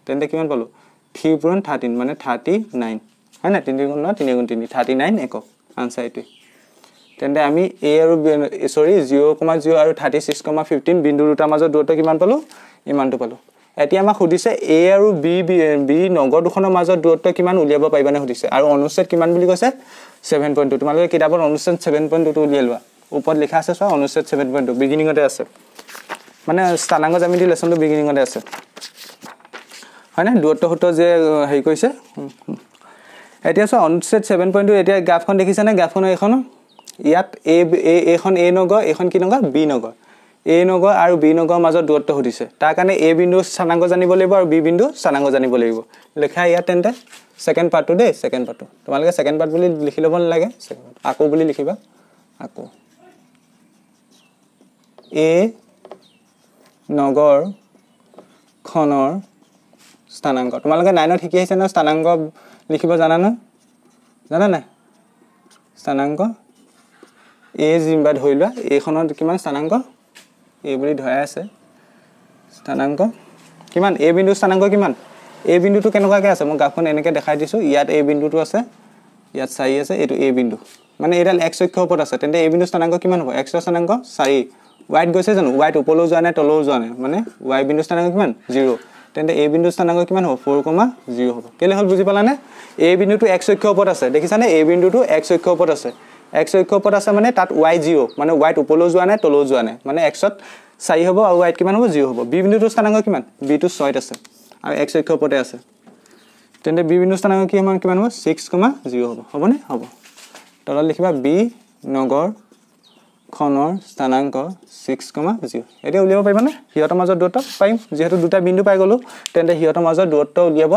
তেন্তে কিমান পালোঁ থ্ৰী পূৰণ থাৰ্টিন মানে থাৰ্টি নাইন হয় নাই তিনি গুণ ন তিনি গুণ তিনি থাৰ্টি নাইন একক আনচাৰ এইটোৱে তেন্তে আমি এ আৰু চৰি জিৰ' কমা জিৰ' আৰু থাৰ্টি ছিক্স কমা ফিফটিন বিন্দু দুটাৰ মাজত দূৰত্ব কিমান পালোঁ ইমানটো পালোঁ এতিয়া আমাক সুধিছে এ আৰু বি বি নগৰ দুখনৰ মাজত দূৰত্ব কিমান উলিয়াব পাৰিবানে সুধিছে আৰু অনুচ্ছেদ কিমান বুলি কৈছে ছেভেন পইণ্ট টু তোমালোকে কিতাপত অনুচ্ছেদ ছেভেন পইণ্ট টুটো উলিয়াই লোৱা ওপৰত লিখা আছে চোৱা অনুচ্ছেদ ছেভেন পইণ্ট টু বিগিনিঙতে আছে মানে স্থানাংগ জামিতি লেচনটো বিগিনিঙতে আছে হয়নে দূৰত্ব সূত্ৰ যে হেৰি কৰিছে এতিয়া চাওক অনুচ্ছেদ ছেভেন পইণ্ট টু এতিয়া গ্ৰাফখন দেখিছেনে গ্ৰাফখন এইখন ইয়াত এ এইখন এ নগৰ এইখন কি নগৰ বি নগৰ এ নগৰ আৰু বি নগৰৰ মাজত দূৰত্ব সুধিছে তাৰ কাৰণে এ বিন্দু স্থানাংক জানিব লাগিব আৰু বি বিন্দু স্থানাংক জানিব লাগিব লিখা ইয়াত তেন্তে ছেকেণ্ড পাৰ্টটো দেই ছেকেণ্ড পাৰ্টটো তোমালোকে ছেকেণ্ড পাৰ্ট বুলি লিখি ল'ব নালাগে আকৌ বুলি লিখিবা আকৌ এ নগৰখনৰ স্থানাংক তোমালোকে নাইনত শিকি আহিছে ন স্থানাংক লিখিব জানানে জানানে স্থানাংক এ যেনিবা ধৰি লোৱা এইখনত কিমান স্থানাংক এ বুলি ধৰাই আছে স্থানাংক কিমান এ বিন্দু স্থানাংক কিমান এ বিন্দুটো কেনেকুৱাকৈ আছে মই গাঁওখন এনেকৈ দেখাই দিছোঁ ইয়াত এ বিন্দুটো আছে ইয়াত চাৰি আছে এইটো এ বিন্দু মানে এইডাল এক্স অক্ষৰ ওপৰত আছে তেন্তে এ বিন্দু স্থানাংক কিমান হ'ব এক্সৰ স্থানাংক চাৰি ৱাইট গৈছে জানো ৱাইট ওপৰলৈও যোৱা নাই তলৈও যোৱা নাই মানে ৱাই বিন্দু স্থানাংক কিমান জিৰ' তেন্তে এই বিন্দু স্থানাংক কিমান হ'ব ফ'ৰ কমা জিৰ' হ'ব কেলৈ হ'ল বুজি পালানে এ বিন্দুটো এক চক্ষ ওপৰত আছে দেখিছানে এ বিন্দুটো এক চক্ষ ওপৰত আছে এক চক্ষ ওপৰত আছে মানে তাত ৱাই জিৰ' মানে ৱাইত ওপৰলৈও যোৱা নাই তলৈও যোৱা নাই মানে এক্সত চাৰি হ'ব আৰু ৱাইত কিমান হ'ব জিৰ' হ'ব বি বিন্দুটোৰ স্থানাংক কিমান বিটো ছয়ত আছে আৰু এক চক্ষ ওপৰতে আছে তেন্তে বি বিন্দু স্থানাংক কি হ'ব কিমান হ'ব ছিক্স কমা জিৰ' হ'ব হ'বনে হ'ব তলত লিখিবা বি নগৰ খনৰ স্থানাংক ছিক্স কমা জিৰ' এতিয়া উলিয়াব পাৰিবনে সিহঁতৰ মাজত দূৰত্ব পাৰিম যিহেতু দুটা বিন্দু পাই গ'লোঁ তেন্তে সিহঁতৰ মাজৰ দূৰত্ব উলিয়াব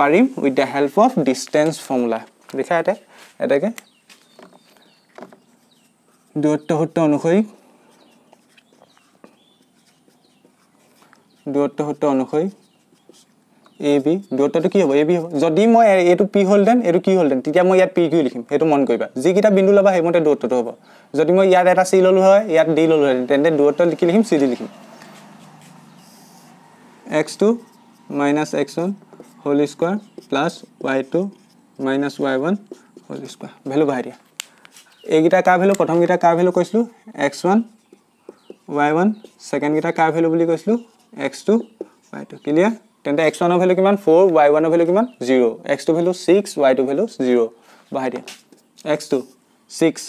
পাৰিম with the help of distance formula লিখা এটা এটাকে দূৰত্ব সূত্ৰ অনুসৰি দূৰত্ব সূত্ৰ অনুসৰি এ বি দূৰত্বটো কি হ'ব এ বি হ'ব যদি মই এইটো পি হ'ল দেন এইটো কি হ'লহেঁতেন তেতিয়া মই ইয়াত পি কিউ লিখিম সেইটো মন কৰিবা যিকেইটা বিন্দু ল'বা সেইমতে দূৰত্বটো হ'ব যদি মই ইয়াত এটা চি ল'লোঁ হয় ইয়াত ডি ল'লোহেঁতেন তেন্তে দূৰত্ব লিখি লিখিম চি ডি লিখিম X two minus X one whole square plus Y two minus Y one whole square value বাঢ়াই দিয়া এইকেইটা কাৰ ভেলু প্ৰথমকেইটা কাৰ ভেলু কৈছিলোঁ এক্স ওৱান ৱাই ওৱান ছেকেণ্ডকেইটা কাৰ ভেলু বুলি কৈছিলোঁ X two Y two clear তেন্তে এক্স ওৱানৰ ভেলু কিমান ফ'ৰ ৱাই ওৱানৰ ভেলু কিমান zero' X two value six Y two value zero' বঢ়াই দিয়া X two six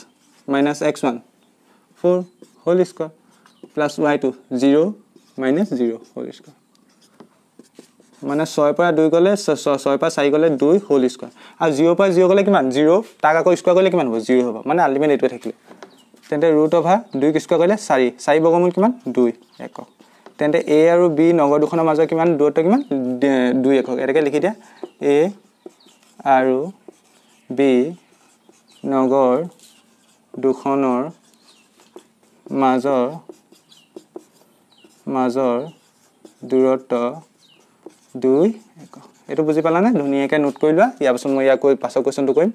minus X one four হ'ল square plus Y two zero' minus zero' হ'ল square মানে ছয়ৰ পৰা দুই গ'লে ছয়ৰ পৰা চাৰি গ'লে দুই হ'ল স্কোৱাৰ আৰু জিৰ'ৰ পৰা জিৰ' গ'লে কিমান জিৰ' তাক আকৌ স্কোৱাৰ কৰিলে কিমান হ'ব জিৰ' হ'ব মানে আল্টিমেট এইটোৱে থাকিলে তেন্তে ৰুট অভাৰ দুইক স্কোৱাৰ কৰিলে চাৰি চাৰি বগমূল কিমান দুই একক তেন্তে এ আৰু বি নগৰ দুখনৰ মাজৰ কিমান দূৰত্ব কিমান দুই একক এনেকৈ লিখি দিয়া এ আৰু বি নগৰ দুখনৰ মাজৰ মাজৰ দূৰত্ব দুই একক এইটো বুজি পালানে ধুনীয়াকৈ নোট কৰি লোৱা ইয়াৰ পাছত মই ইয়াক কৈ পাছৰ কুৱেশ্যনটো কৰিম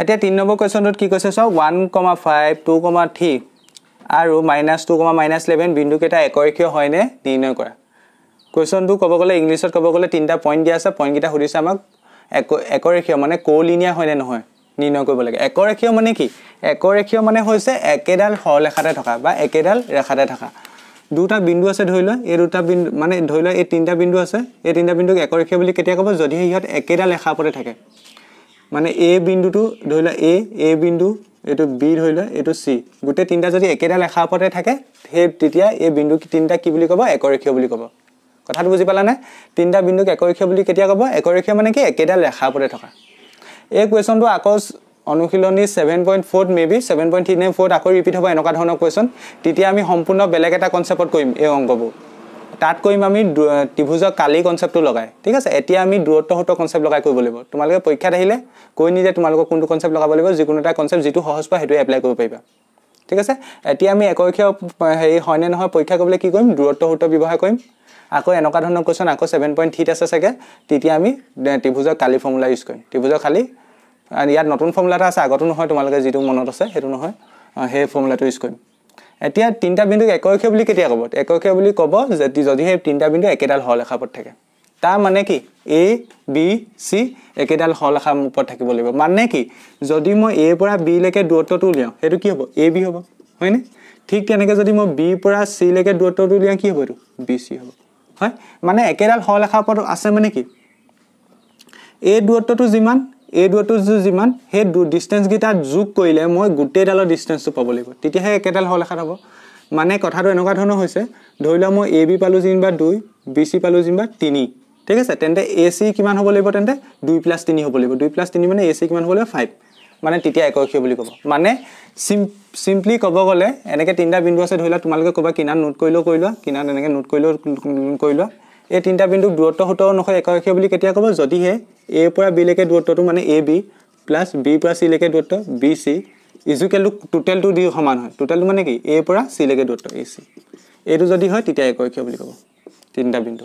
এতিয়া তিনি নম্বৰ কুৱেশ্যনটোত কি কৈছে চাওক one comma five two comma three আৰু minus two comma minus eleven বিন্দুকেইটা একৰেখীয় হয়নে নিৰ্ণয় কৰা কুৱেশ্যনটো ক'ব গ'লে ইংলিছত ক'ব গ'লে তিনিটা পইণ্ট দিয়া আছে পইণ্টকেইটা সুধিছে আমাক এক একৰেখীয় মানে কৌলিনীয়া হয়নে নহয় নিৰ্ণয় কৰিব লাগে একৰেখীয় মানে কি একৰেখীয় মানে হৈছে একেডাল সৰলৰেখাতে থকা বা একেডাল ৰেখাতে থকা দুটা বিন্দু আছে ধৰি লোৱা এই দুটা বিন্দু মানে ধৰি লোৱা এই তিনিটা বিন্দু আছে এই তিনিটা বিন্দুক একৰেখীয় বুলি কেতিয়া ক'ব যদিহে সিহঁত একেডাল ৰেখাৰ ওপৰতে থাকে মানে এ বিন্দুটো ধৰি লোৱা এ এ বিন্দু এইটো বি ধৰি লয় এইটো চি গোটেই তিনিটা যদি একেটা লেখাৰ ওপৰতে থাকে সেই তেতিয়া এই বিন্দু তিনিটা কি বুলি ক'ব একৰেখীয় বুলি ক'ব কথাটো বুজি পালা পালানে তিনিটা বিন্দুক একৰেখীয় বুলি কেতিয়া ক'ব একৰেখীয় মানে কি একেটা লেখাৰ ওপৰতে থকা এই কুৱেশ্যনটো আকৌ অনুশীলনী ছেভেন পইণ্ট ফ'ৰত may be seven point three nine ফ'ৰত আকৌ ৰিপিট হ'ব এনেকুৱা ধৰণৰ কুৱেশ্যন তেতিয়া আমি সম্পূৰ্ণ বেলেগ এটা কনচেপ্টত কৰিম এই অংকবোৰ তাত কৰিম আমি ত্ৰিভুজৰ কালি কনচেপ্টটো লগাই ঠিক আছে এতিয়া আমি দূৰত্ব সূত্ৰ কনচেপ্ট লগাই কৰিব লাগিব তোমালোকে পৰীক্ষাত আহিলে কৈ নিজে তোমালোকক কোনটো কনচেপ্ট লগাব লাগিব যিকোনো এটা কনচেপ্ট যিটো সহজ পোৱা সেইটোৱে এপ্লাই কৰিব পাৰিবা ঠিক আছে এতিয়া আমি একৈশ হেৰি হয়নে নহয় পৰীক্ষা কৰিবলৈ কি কৰিম দূৰত্ব সূত্ৰ ব্যৱহাৰ কৰিম আকৌ এনেকুৱা ধৰণৰ কুৱেশ্যন আকৌ ছেভেন পইণ্ট থ্ৰীত আছে চাগে তেতিয়া আমি ত্ৰিভুজৰ কালি ফৰ্মুলা ইউজ কৰিম ত্ৰিভুজৰ খালি ইয়াত নতুন ফৰ্মুলা এটা আছে আগতো নহয় তোমালোকে যিটো মনত আছে সেইটো নহয় সেই ফৰ্মুলাটো ইউজ কৰিম এতিয়া তিনিটা বিন্দুক একক্ষ বুলি কেতিয়া ক'ব একক্ষ বুলি ক'ব যদিহে তিনিটা বিন্দু একেডাল হলেখাৰ ওপৰত থাকে তাৰ মানে কি এ বি চি একেডাল হলেখাৰ ওপৰত থাকিব লাগিব মানে কি যদি মই এৰ পৰা বিলৈকে দূৰত্বটো উলিয়াওঁ সেইটো কি হ'ব এ বি হ'ব হয়নে ঠিক তেনেকৈ যদি মই বিৰ পৰা চিলৈকে দূৰত্বটো উলিয়াওঁ কি হ'ব এইটো বি চি হ'ব হয় মানে একেডাল হলেখাৰ ওপৰত আছে মানে কি এই দূৰত্বটো যিমান এই দুটো যো যিমান সেই ডিষ্টেঞ্চকেইটা যোগ কৰিলে মই গোটেইডালৰ ডিষ্টেঞ্চটো পাব লাগিব তেতিয়াহে একেডাল হ'ল লেখাত হ'ব মানে কথাটো এনেকুৱা ধৰণৰ হৈছে ধৰি লওক মই এ বি পালোঁ যেনিবা দুই বি চি পালোঁ যেনিবা তিনি ঠিক আছে তেন্তে এ চি কিমান হ'ব লাগিব তেন্তে দুই প্লাছ তিনি হ'ব লাগিব দুই প্লাছ তিনি মানে এ চি কিমান হ'ব লাগিব ফাইভ মানে তেতিয়া একক্ষীয় বুলি ক'ব মানে চিম চিম্পলি ক'ব গ'লে এনেকৈ তিনিটা বিন্দু আছে ধৰি লোৱা তোমালোকে ক'বা কিনাৰ নোট কৰিলেও কৰি লোৱা কিনাৰ এনেকৈ নোট কৰিলেও কৰি লোৱা এই তিনিটা বিন্দুক দূৰত্ব সূত্ৰ অনুসৰি একৰেখীয় বুলি কেতিয়া ক'ব যদিহে এৰ পৰা বিলৈকে দূৰত্বটো মানে এ বি প্লাছ বি পৰা সি দূৰত্ব B C is equal to টোটেলটো দিও সমান হয় টোটেলটো মানে কি এৰ পৰা সি দূৰত্ব এ চি এইটো যদি হয় তেতিয়া একৰেখীয় বুলি ক'ব তিনিটা বিন্দু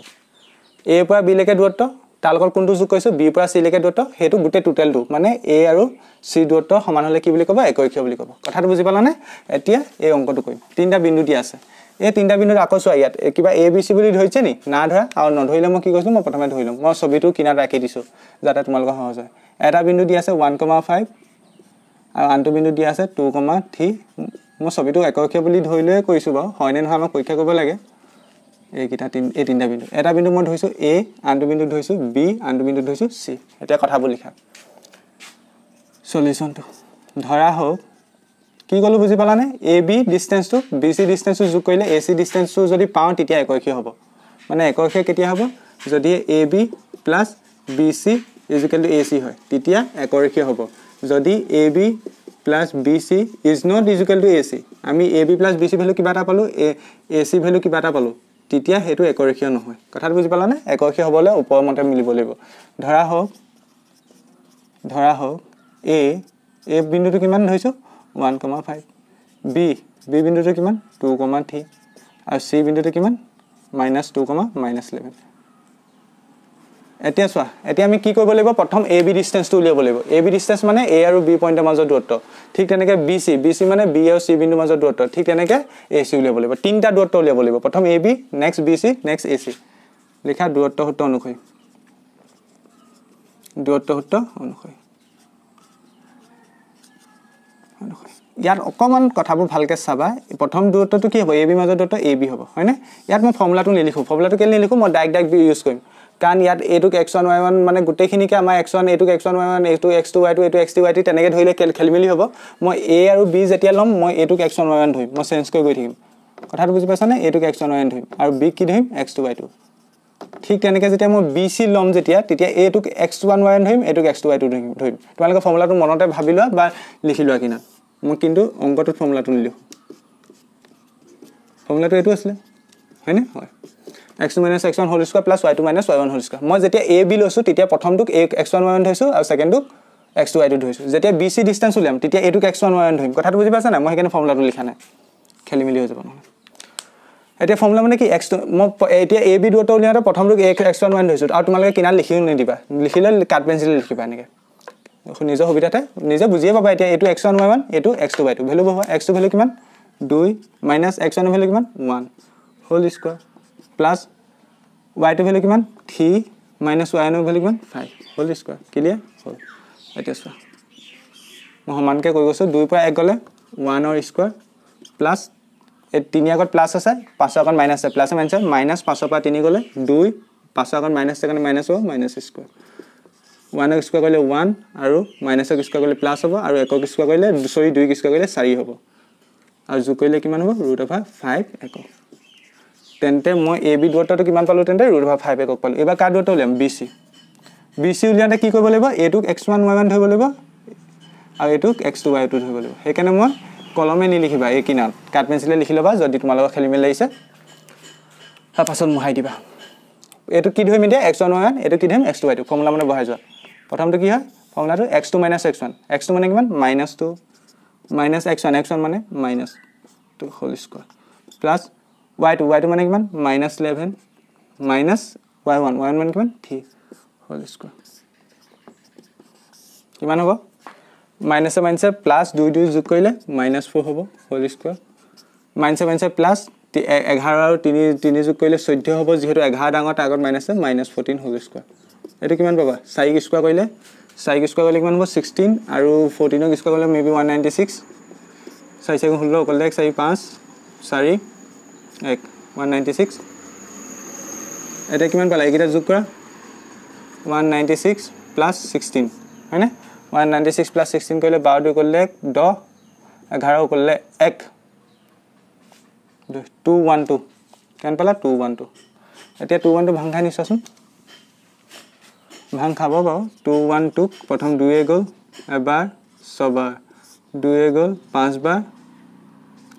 এৰ পৰা বিলৈকে দূৰত্ব দূৰত্ব তাৰ লগত কোনটো যোগ কৈছোঁ বি পৰা সি দূৰত্ব সেইটো গোটেই টোটেলটো মানে এ আৰু চি দূৰত্ব সমান হ'লে কি বুলি ক'ব একৰেখীয় বুলি ক'ব কথাটো বুজি পালানে এতিয়া এই অংকটো কৰিম তিনিটা বিন্দু দিয়া আছে এই তিনিটা বিন্দুত আকৌ চোৱা ইয়াত কিবা এ বি চি বুলি ধৰিছে নি না ধৰা আৰু নধৰিলে মই কি কৈছোঁ মই প্ৰথমে ধৰি ল'ম মই ছবিটো কিনাত ৰাখি দিছোঁ যাতে তোমালোকৰ সহজ হয় এটা বিন্দু দি আছে ওৱান কমা ফাইভ আৰু আনটো বিন্দু দি আছে টু কমা থ্ৰী মই ছবিটো একক্ষে বুলি ধৰি লৈয়ে কৈছোঁ বাৰু হয়নে নহয় মই পৰীক্ষা কৰিব লাগে এইকেইটা তিনি এই তিনিটা বিন্দু এটা বিন্দু মই ধৰিছোঁ এ আনটো বিন্দু ধৰিছোঁ বি আনটো বিন্দু ধৰিছোঁ চি এতিয়া কথাবোৰ লিখা চলিউশ্যনটো ধৰা হওক কি গলো বুজি পালানে এ বি ডিষ্টেঞ্চটো বি চি ডিষ্টেঞ্চটো যোগ কৰিলে এ চি ডিষ্টেঞ্চটো যদি পাওঁ তেতিয়া একৈশী হ'ব মানে একৈশে কেতিয়া হ'ব যদি A B plus B C equal to A C হয় তেতিয়া একৈশী হ'ব যদি A B plus B C is not equal to A C আমি A B plus B C value কিবা এটা পালোঁ এ এ চি ভেলু কিবা এটা পালোঁ তেতিয়া সেইটো একৈশীয় নহয় কথাটো বুজি পালানে একৈশী হ'বলৈ ওপৰ মতে মিলিব লাগিব ধৰা হওক ধৰা হওক এ এ বিন্দুটো কিমান ধৰিছোঁ one comma five B B বিন্দুটো কিমান টু কমা থ্ৰী আৰু চি বিন্দুটো কিমান minus two comma minus eleven এতিয়া চোৱা এতিয়া আমি কি কৰিব লাগিব প্ৰথম এ বি ডিষ্টেঞ্চটো উলিয়াব লাগিব এ বি ডিষ্টেঞ্চ মানে এ আৰু বি পইণ্টৰ মাজৰ দূৰত্ব ঠিক তেনেকৈ বি চি বি চি মানে বি আৰু চি বিন্দুৰ মাজৰ দূৰত্ব ঠিক তেনেকৈ এ চি উলিয়াব লাগিব তিনিটা দূৰত্ব উলিয়াব লাগিব প্ৰথম A B next B C next A C লিখা দূৰত্ব সূত্ৰ অনুসৰি দূৰত্ব সূত্ৰ অনুসৰি ইয়াত অকণমান কথাবোৰ ভালকৈ চাবা প্ৰথম দূৰত্বটো কি হ'ব এ বি মাজৰ দূৰত্ব এ বি হ'ব হয়নে ইয়াত মই ফৰ্মুলাটো নিলিখোঁ ফৰ্মুলাটো কেলৈ নিলিখোঁ মই ডাইক ডাইক ইউজ কৰিম কাৰণ ইয়াত এইটোক এক্স ওৱান ৱাই ওৱান মানে গোটেইখিনিকে আমাৰ এক্স ওৱান এইটোক এক্স ওৱান ৱাই ওৱান এইটো এক্স টু ৱাই টু এইটো এক্স টু ৱাই টি তেনেকৈ ধৰিলে খেলি মেলি হ'ব মই এ আৰু বি যেতিয়া ল'ম মই এইটোক এক্স ওৱান ৱাই ওৱান ধৰিম মই চেঞ্জ কৰি গৈ থাকিম কথাটো বুজি পাইছানে এইটোক এক্স ওৱান ৱাই ওৱান ধৰিম আৰু বি কি ধৰিম এক্স টু ৱাই টু ঠিক তেনেকৈ যেতিয়া মই বি চি ল'ম যেতিয়া তেতিয়া এইটোক X two one Y one ধৰিম এইটোক এক্স টু ৱাই টু ধৰিম ধৰিম তোমালোকে ফৰ্মুলাটো মনতে ভাবি লোৱা বা লিখি লোৱা কিনা মই কিন্তু অংকটোত ফৰ্মুলাটো নিদিওঁ ফৰ্মুলাটো এইটো আছিলে হয়নে হয় X two minus X one হ'ল square plus Y two minus Y one হ'ল স্কোৱাৰ মই যেতিয়া এ বি লৈছোঁ তেতিয়া প্ৰথমটোক এ এক্স ওৱান ওৱান ধৰিছোঁ আৰু ছেকেণ্ডটোক এক্স টু ৱাই টু ধৰিছোঁ যেতিয়া বি চি ডিষ্টেঞ্চ উলিয়াম তেতিয়া এইটোক এক্স ওৱান ওৱান ধৰিম কথাটো বুজি পাইছে নাই মই সেইকাৰণে ফৰ্মুলাটো লিখা নাই খেলি মেলি হৈ যাব নহয় এতিয়া ফৰ্মুলা মানে কি এক্স টু মই এতিয়া এ বি দুটা উলিয়াওঁতে প্ৰথমটোক এক্স ওৱান ওৱান ধৰিছোঁ আৰু তোমালোকে কিনাৰত লিখিও নিদিবা লিখিলে কাঠ পেঞ্চিলে লিখিবা এনেকৈ নিজৰ সুবিধাতে নিজে বুজিয়ে পাবা এতিয়া এইটো এক্স ওৱান ৱাই ওৱান এইটো X two Y two value বহোৱা এক্স টু ভেলু কিমান দুই মাইনাছ এক্স ওৱানৰ ভেলু কিমান one whole square plus Y two value কিমান থ্ৰী মাইনাছ ৱাইনৰ ভেলু কিমান ফাইভ হোল স্কোৱাৰ ক্লিয়াৰ হ'ল এতিয়া চোৱা মই সমানকৈ কৈ গৈছোঁ দুইৰ পৰা এক গ'লে ওৱানৰ স্কোৱাৰ প্লাছ এই তিনি আগত প্লাছ আছে পাঁচৰ আগত মাইনাছ আছে প্লাছ মাইনাছ আছে মাইনাছ পাঁচৰ পৰা তিনি গ'লে দুই পাঁচৰ আগত মাইনাছ ছেকেণ্ড মাইনাছ হ'ব মাইনাছ স্কোৱাৰ ওৱানক স্কুৱাৰ কৰিলে ওৱান আৰু মাইনাছক স্কুৱাৰ কৰিলে প্লাছ হ'ব আৰু একক স্কুৱাৰ কৰিলে চৰি দুইক স্কুৱাৰ কৰিলে চাৰি হ'ব আৰু যোগ কৰিলে কিমান হ'ব ৰুট অভাৰ ফাইভ একক তেন্তে মই এ বি দূৰত্বটো কিমান পালোঁ তেন্তে ৰুট অভাৰ ফাইভ একক পালোঁ এইবাৰ কাৰ দূৰত্ব উলিয়াম বি চি বি চি উলিয়াওঁতে কি কৰিব লাগিব এইটোক এক্স ওৱান ৱাই ওৱান ধৰিব লাগিব আৰু এইটোক এক্স টু ৱাই টু ধৰিব লাগিব সেইকাৰণে মই কলমে নিলিখিবা এই কিনাৰত কাঠ পেঞ্চিলে লিখি ল'বা যদি তোমালোকৰ খেলি মেলি লাগিছে তাৰ পাছত মোহাৰি দিবা এইটো কি ধৰিম এতিয়া এক্স ওৱান ৱাই ওৱান এইটো কি ধৰিম X two Y two formula মানে যোৱা প্ৰথমটো কি হয় ফৰ্মুলাটো X two minus X one X two মানে কিমান minus two minus X one X one মানে মাইনাছ টু হ'ল square plus Y two Y two মানে কিমান minus eleven minus Y one Y one মানে কিমান থ্ৰী হ'ল স্কুৱাৰ কিমান হ'ব মাইনাছে মাইনাছে প্লাছ দুই দুই যোগ কৰিলে মাইনাছ ফ'ৰ হ'ব হ'ল স্কুৱাৰ মাইনাছে মাইনাছে প্লাছ এঘাৰ আৰু তিনি তিনি যোগ কৰিলে চৈধ্য হ'ব যিহেতু এঘাৰ ডাঙৰ তাৰ আগত মাইনাছে মাইনাছ ফৰ্টিন হ'ল স্কুৱাৰ এইটো কিমান পাবা চাৰিক স্কুৱাৰ কৰিলে চাৰিক স্কুৱাৰ কৰিলে কিমান পাব ছিক্সটিন আৰু ফৰ্টিনক স্কুৱাৰ কৰিলে may be one ninety six চাৰি চাৰি ষোল্ল অকল এক চাৰি পাঁচ চাৰি এক ওৱান নাইণ্টি ছিক্স এতিয়া কিমান পালা এইকেইটা যোগ কৰা one ninety six plus sixteen হয়নে one ninety six plus sixteen কৰিলে বাৰ দুই কৰিলে এক দহ এঘাৰ কৰিলে এক টু ওৱান টু কিমান পালা টু ওৱান টু এতিয়া টু ওৱান টু ভাং খাই নিছোচোন ভাং খাব বাৰু টু ওৱান টুক প্ৰথম দুয়ে গ'ল এবাৰ ছবাৰ দুয়ে গ'ল পাঁচবাৰ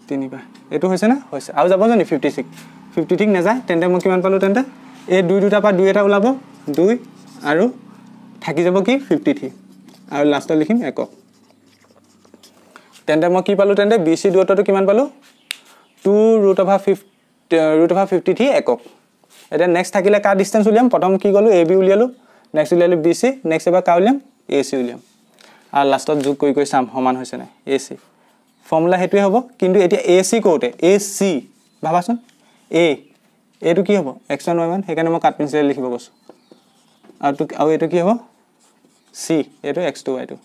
তিনিবাৰ এইটো হৈছে নে হৈছে আৰু যাব জানি ফিফটি ছিক্স ফিফটি ঠিক নাযায় তেন্তে মই কিমান পালোঁ তেন্তে এই দুই দুটাৰ পৰা দুই এটা ওলাব দুই আৰু থাকি যাব কি ফিফটি থ্ৰী আৰু লাষ্টত লিখিম একক তেন্তে মই কি পালোঁ তেন্তে বি চি দূৰত্বটো কিমান পালোঁ two root of five root of fifty three একক এতিয়া নেক্সট থাকিলে কাৰ ডিষ্টেঞ্চ উলিয়াম প্ৰথম কি গ'লোঁ এ বি উলিয়ালোঁ নেক্সট উলিয়ালোঁ বি চি নেক্সট এবাৰ কাৰ উলিয়াম এ চি উলিয়াম আৰু লাষ্টত যোগ কৰি কৰি চাম সমান হৈছে নাই এ চি ফৰ্মুলা সেইটোৱে হ'ব কিন্তু এতিয়া এ চি কৰোঁতে এ চি ভাবাচোন এ এইটো কি হ'ব এক্স ওৱান ৱাই ওৱান সেইকাৰণে মই কাঠ পেঞ্চিলে লিখিব কৈছোঁ আৰু তোক আৰু এইটো কি হ'ব চি এইটো এক্স টু ৱাই টু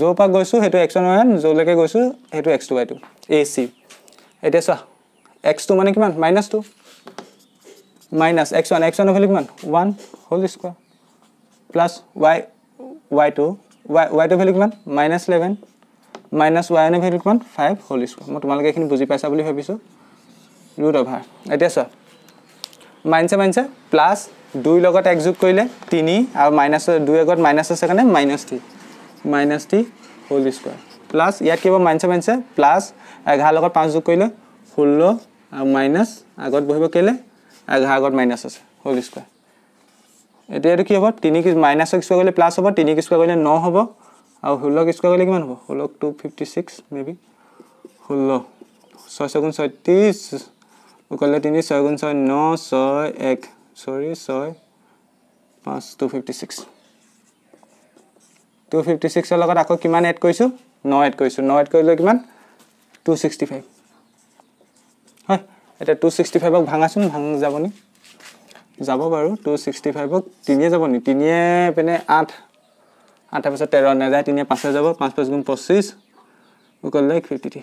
য'ৰ পৰা গৈছোঁ সেইটো এক্স ৱান ৱাই ওৱান য'লৈকে গৈছোঁ সেইটো X two Y two A C এতিয়া চোৱা এক্স টু মানে কিমান minus two minus X one X one হ'লে কিমান ওৱান হ'ল square plus Y Y two Y Y two value কিমান মাইনাছ ইলেভেন মাইনাছ ৱাই ওৱানৰ ভেলু কিমান ফাইভ হ'ল স্কুৱাৰ মই তোমালোকে এইখিনি বুজি পাইছা বুলি ভাবিছোঁ ৰুট অভাৰ এতিয়া চোৱা মাইনছে মাইনছে প্লাছ দুইৰ লগত এক যোগ কৰিলে তিনি আৰু মাইনাছ দুই আগত মাইনাছ আছে কাৰণে মাইনাছ থ্ৰী মাইনাছ থ্ৰী হ'ল স্কুৱাৰ প্লাছ ইয়াত কিবা মাইনছে মাইনছে প্লাছ এঘাৰ লগত পাঁচ যোগ কৰিলে ষোল্ল আৰু মাইনাছ আগত বহিব কেলৈ এঘাৰ আগত মাইনাছ আছে হোল স্কোৱাৰ এতিয়া এইটো কি হ'ব তিনি কি মাইনাছক স্কোৱাৰ কৰিলে প্লাছ হ'ব তিনি স্কোৱাৰ কৰিলে ন হ'ব আৰু ষোল্লক স্কোৱাৰ কৰিলে কিমান হ'ব ষোল্লক টু ফিফটি ছিক্স মেবি ষোল্ল ছয় ছয় গুণ ছয় ত্ৰিছ কৰিলে তিনি ছয় গুণ ছয় ন ছয় এক চৰি ছয় পাঁচ two fifty six two fifty ছিক্সৰ লগত আকৌ কিমান এড কৰিছোঁ ন এড কৰিছোঁ ন এড কৰিলে কিমান টু ছিক্সটি ফাইভ হয় এটা টু ছিক্সটি ফাইভক ভাঙাচোন ভাং যাবনি যাব বাৰু টু ছিক্সটি ফাইভক তিনিয়ে যাবনি তিনিয়ে পিনে আঠ আঠ পাছত তেৰ নাযায় তিনিয়ে পাঁচে যাব পাঁচ পাঁচ গুণ পঁচিছ গুগল লাইক ফিফটি থ্ৰী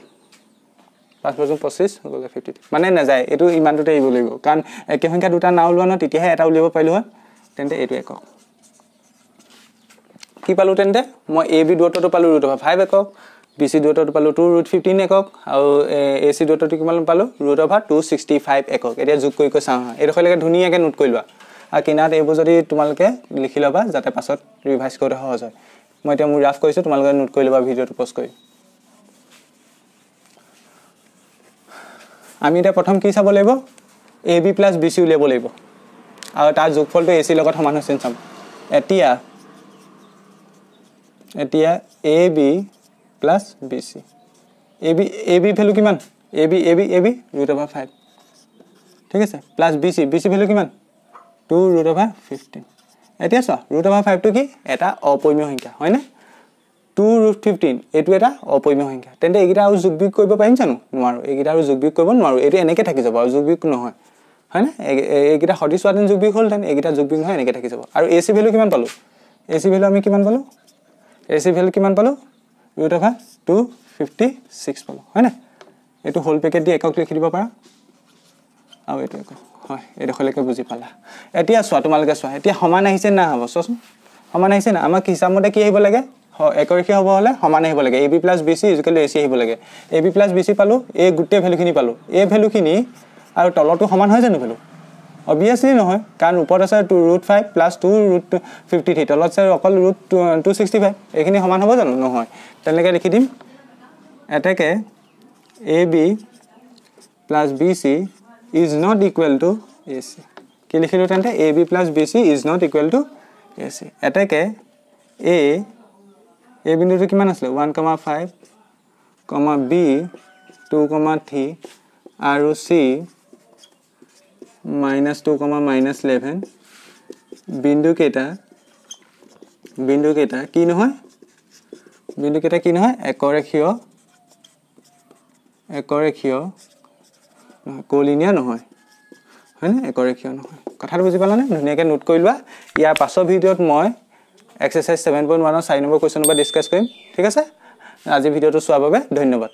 পাঁচ পাঁচ গুণ পঁচিছ গুগল লাইক ফিফটি থ্ৰী মানে নাযায় এইটো ইমানটোতে এৰিব লাগিব কাৰণ একে সংখ্যা দুটা না ওলোৱা ন তেতিয়াহে এটা উলিয়াব পাৰিলোঁ হয় তেন্তে এইটো একক কি পালোঁ তেন্তে মই এ বি দূৰত্বটো পালোঁ ৰুটৰ ফাইভ একক বি চি দুটাটো পালোঁ টু ৰুট ফিফটিন একক আৰু এ চি দুটাটো কিমান পালোঁ root over two sixty five একক এতিয়া যোগ কৰি কৰি চাওঁ এইডোখৰলৈকে ধুনীয়াকৈ নোট কৰি লোৱা আৰু কিনাত এইবোৰ যদি তোমালোকে লিখি ল'বা যাতে পাছত ৰিভাইজ কৰোঁতে সহজ হয় মই এতিয়া মোৰ ৰাফ কৰিছোঁ তোমালোকে নোট কৰি ল'বা ভিডিঅ'টো পষ্ট কৰি আমি এতিয়া প্ৰথম কি চাব লাগিব A B plus B C উলিয়াব লাগিব আৰু তাৰ যোগফলটো এ চিৰ লগত সমান হৈছে চাম এতিয়া এতিয়া A B plus B C A B A B value কিমান A B A B A B root over five ঠিক আছে plus B C B C value কিমান টু ৰুট অভাৰ ফিফটিন এতিয়া চোৱা ৰুট অভাৰ ফাইভটো কি এটা অপৰিমীয় সংখ্যা হয়নে টু ৰুট ফিফটিন এইটো এটা অপৰিমীয় সংখ্যা তেন্তে এইকেইটা আৰু যোগ বিয়োগ কৰিব পাৰিম জানো নোৱাৰোঁ এইকেইটা আৰু যোগ বিয়োগ কৰিব নোৱাৰোঁ এইটো এনেকৈ থাকি যাব আৰু যোগ বিয়োগ নহয় হয়নে এইকেইটা সদি স্বাধীন যোগ বিয়োগ হ'ল তেন্তে এইকেইটা যোগ বিয়োগ নহয় এনেকৈ থাকি যাব আৰু এ চি ভেলু কিমান পালোঁ এ চি ভেলু আমি কিমান পালোঁ এ চি ভেলু কিমান পালোঁ root of a 256 পালো হয় না এটো হোল পেকেট দি একক লিখি দিব পাৰা আৰু এটো একক হয় এডা খলেকে বুজি পালা এতিয়া সোৱা তোমালকে সোৱা এতিয়া সমান আহিছে না হব সসম সমান আহিছে না আমাক হিসাবমতে কি হ'ব লাগে একৰেখী হ'ব হলে সমান হ'ব লাগে ab bc ac হ'ব লাগে ab bc পালো a গুটে ভ্যালুখিনি পালো a ভ্যালুখিনি আৰু তলটো সমান হয় জানো ভ্যালু অবভিয়াছলি নহয় কাৰণ ওপৰত আছে two root five plus two root fifty three তলত আছে অকল root two two sixty five এইখিনি সমান হ'ব জানো নহয় তেনেকৈ লিখি দিম এতেকে A B plus B C is not equal to A C কি লিখিলোঁ তেন্তে A B plus B C is not equal to A C এতেকে এ এ বিন্দুটো কিমান আছিলে one comma five comma B two comma three আৰু C minus two comma minus eleven बिंदुक बिंदुक बिंदुक एक रेखीय एक रेखीय कलिनिया नह হয়নে একৰেখীয় নহয় কথাটো বুজি পালানে ধুনীয়াকৈ নোট কৰি লোৱা ইয়াৰ পাছৰ ভিডিঅ'ত মই এক্সাৰচাইজ ছেভেন পইণ্ট ওৱানৰ চাৰি নম্বৰ কুৱেশ্যনৰ পৰা ডিছকাছ কৰিম ঠিক আছে আজি ভিডিঅ'টো চোৱাৰ বাবে ধন্যবাদ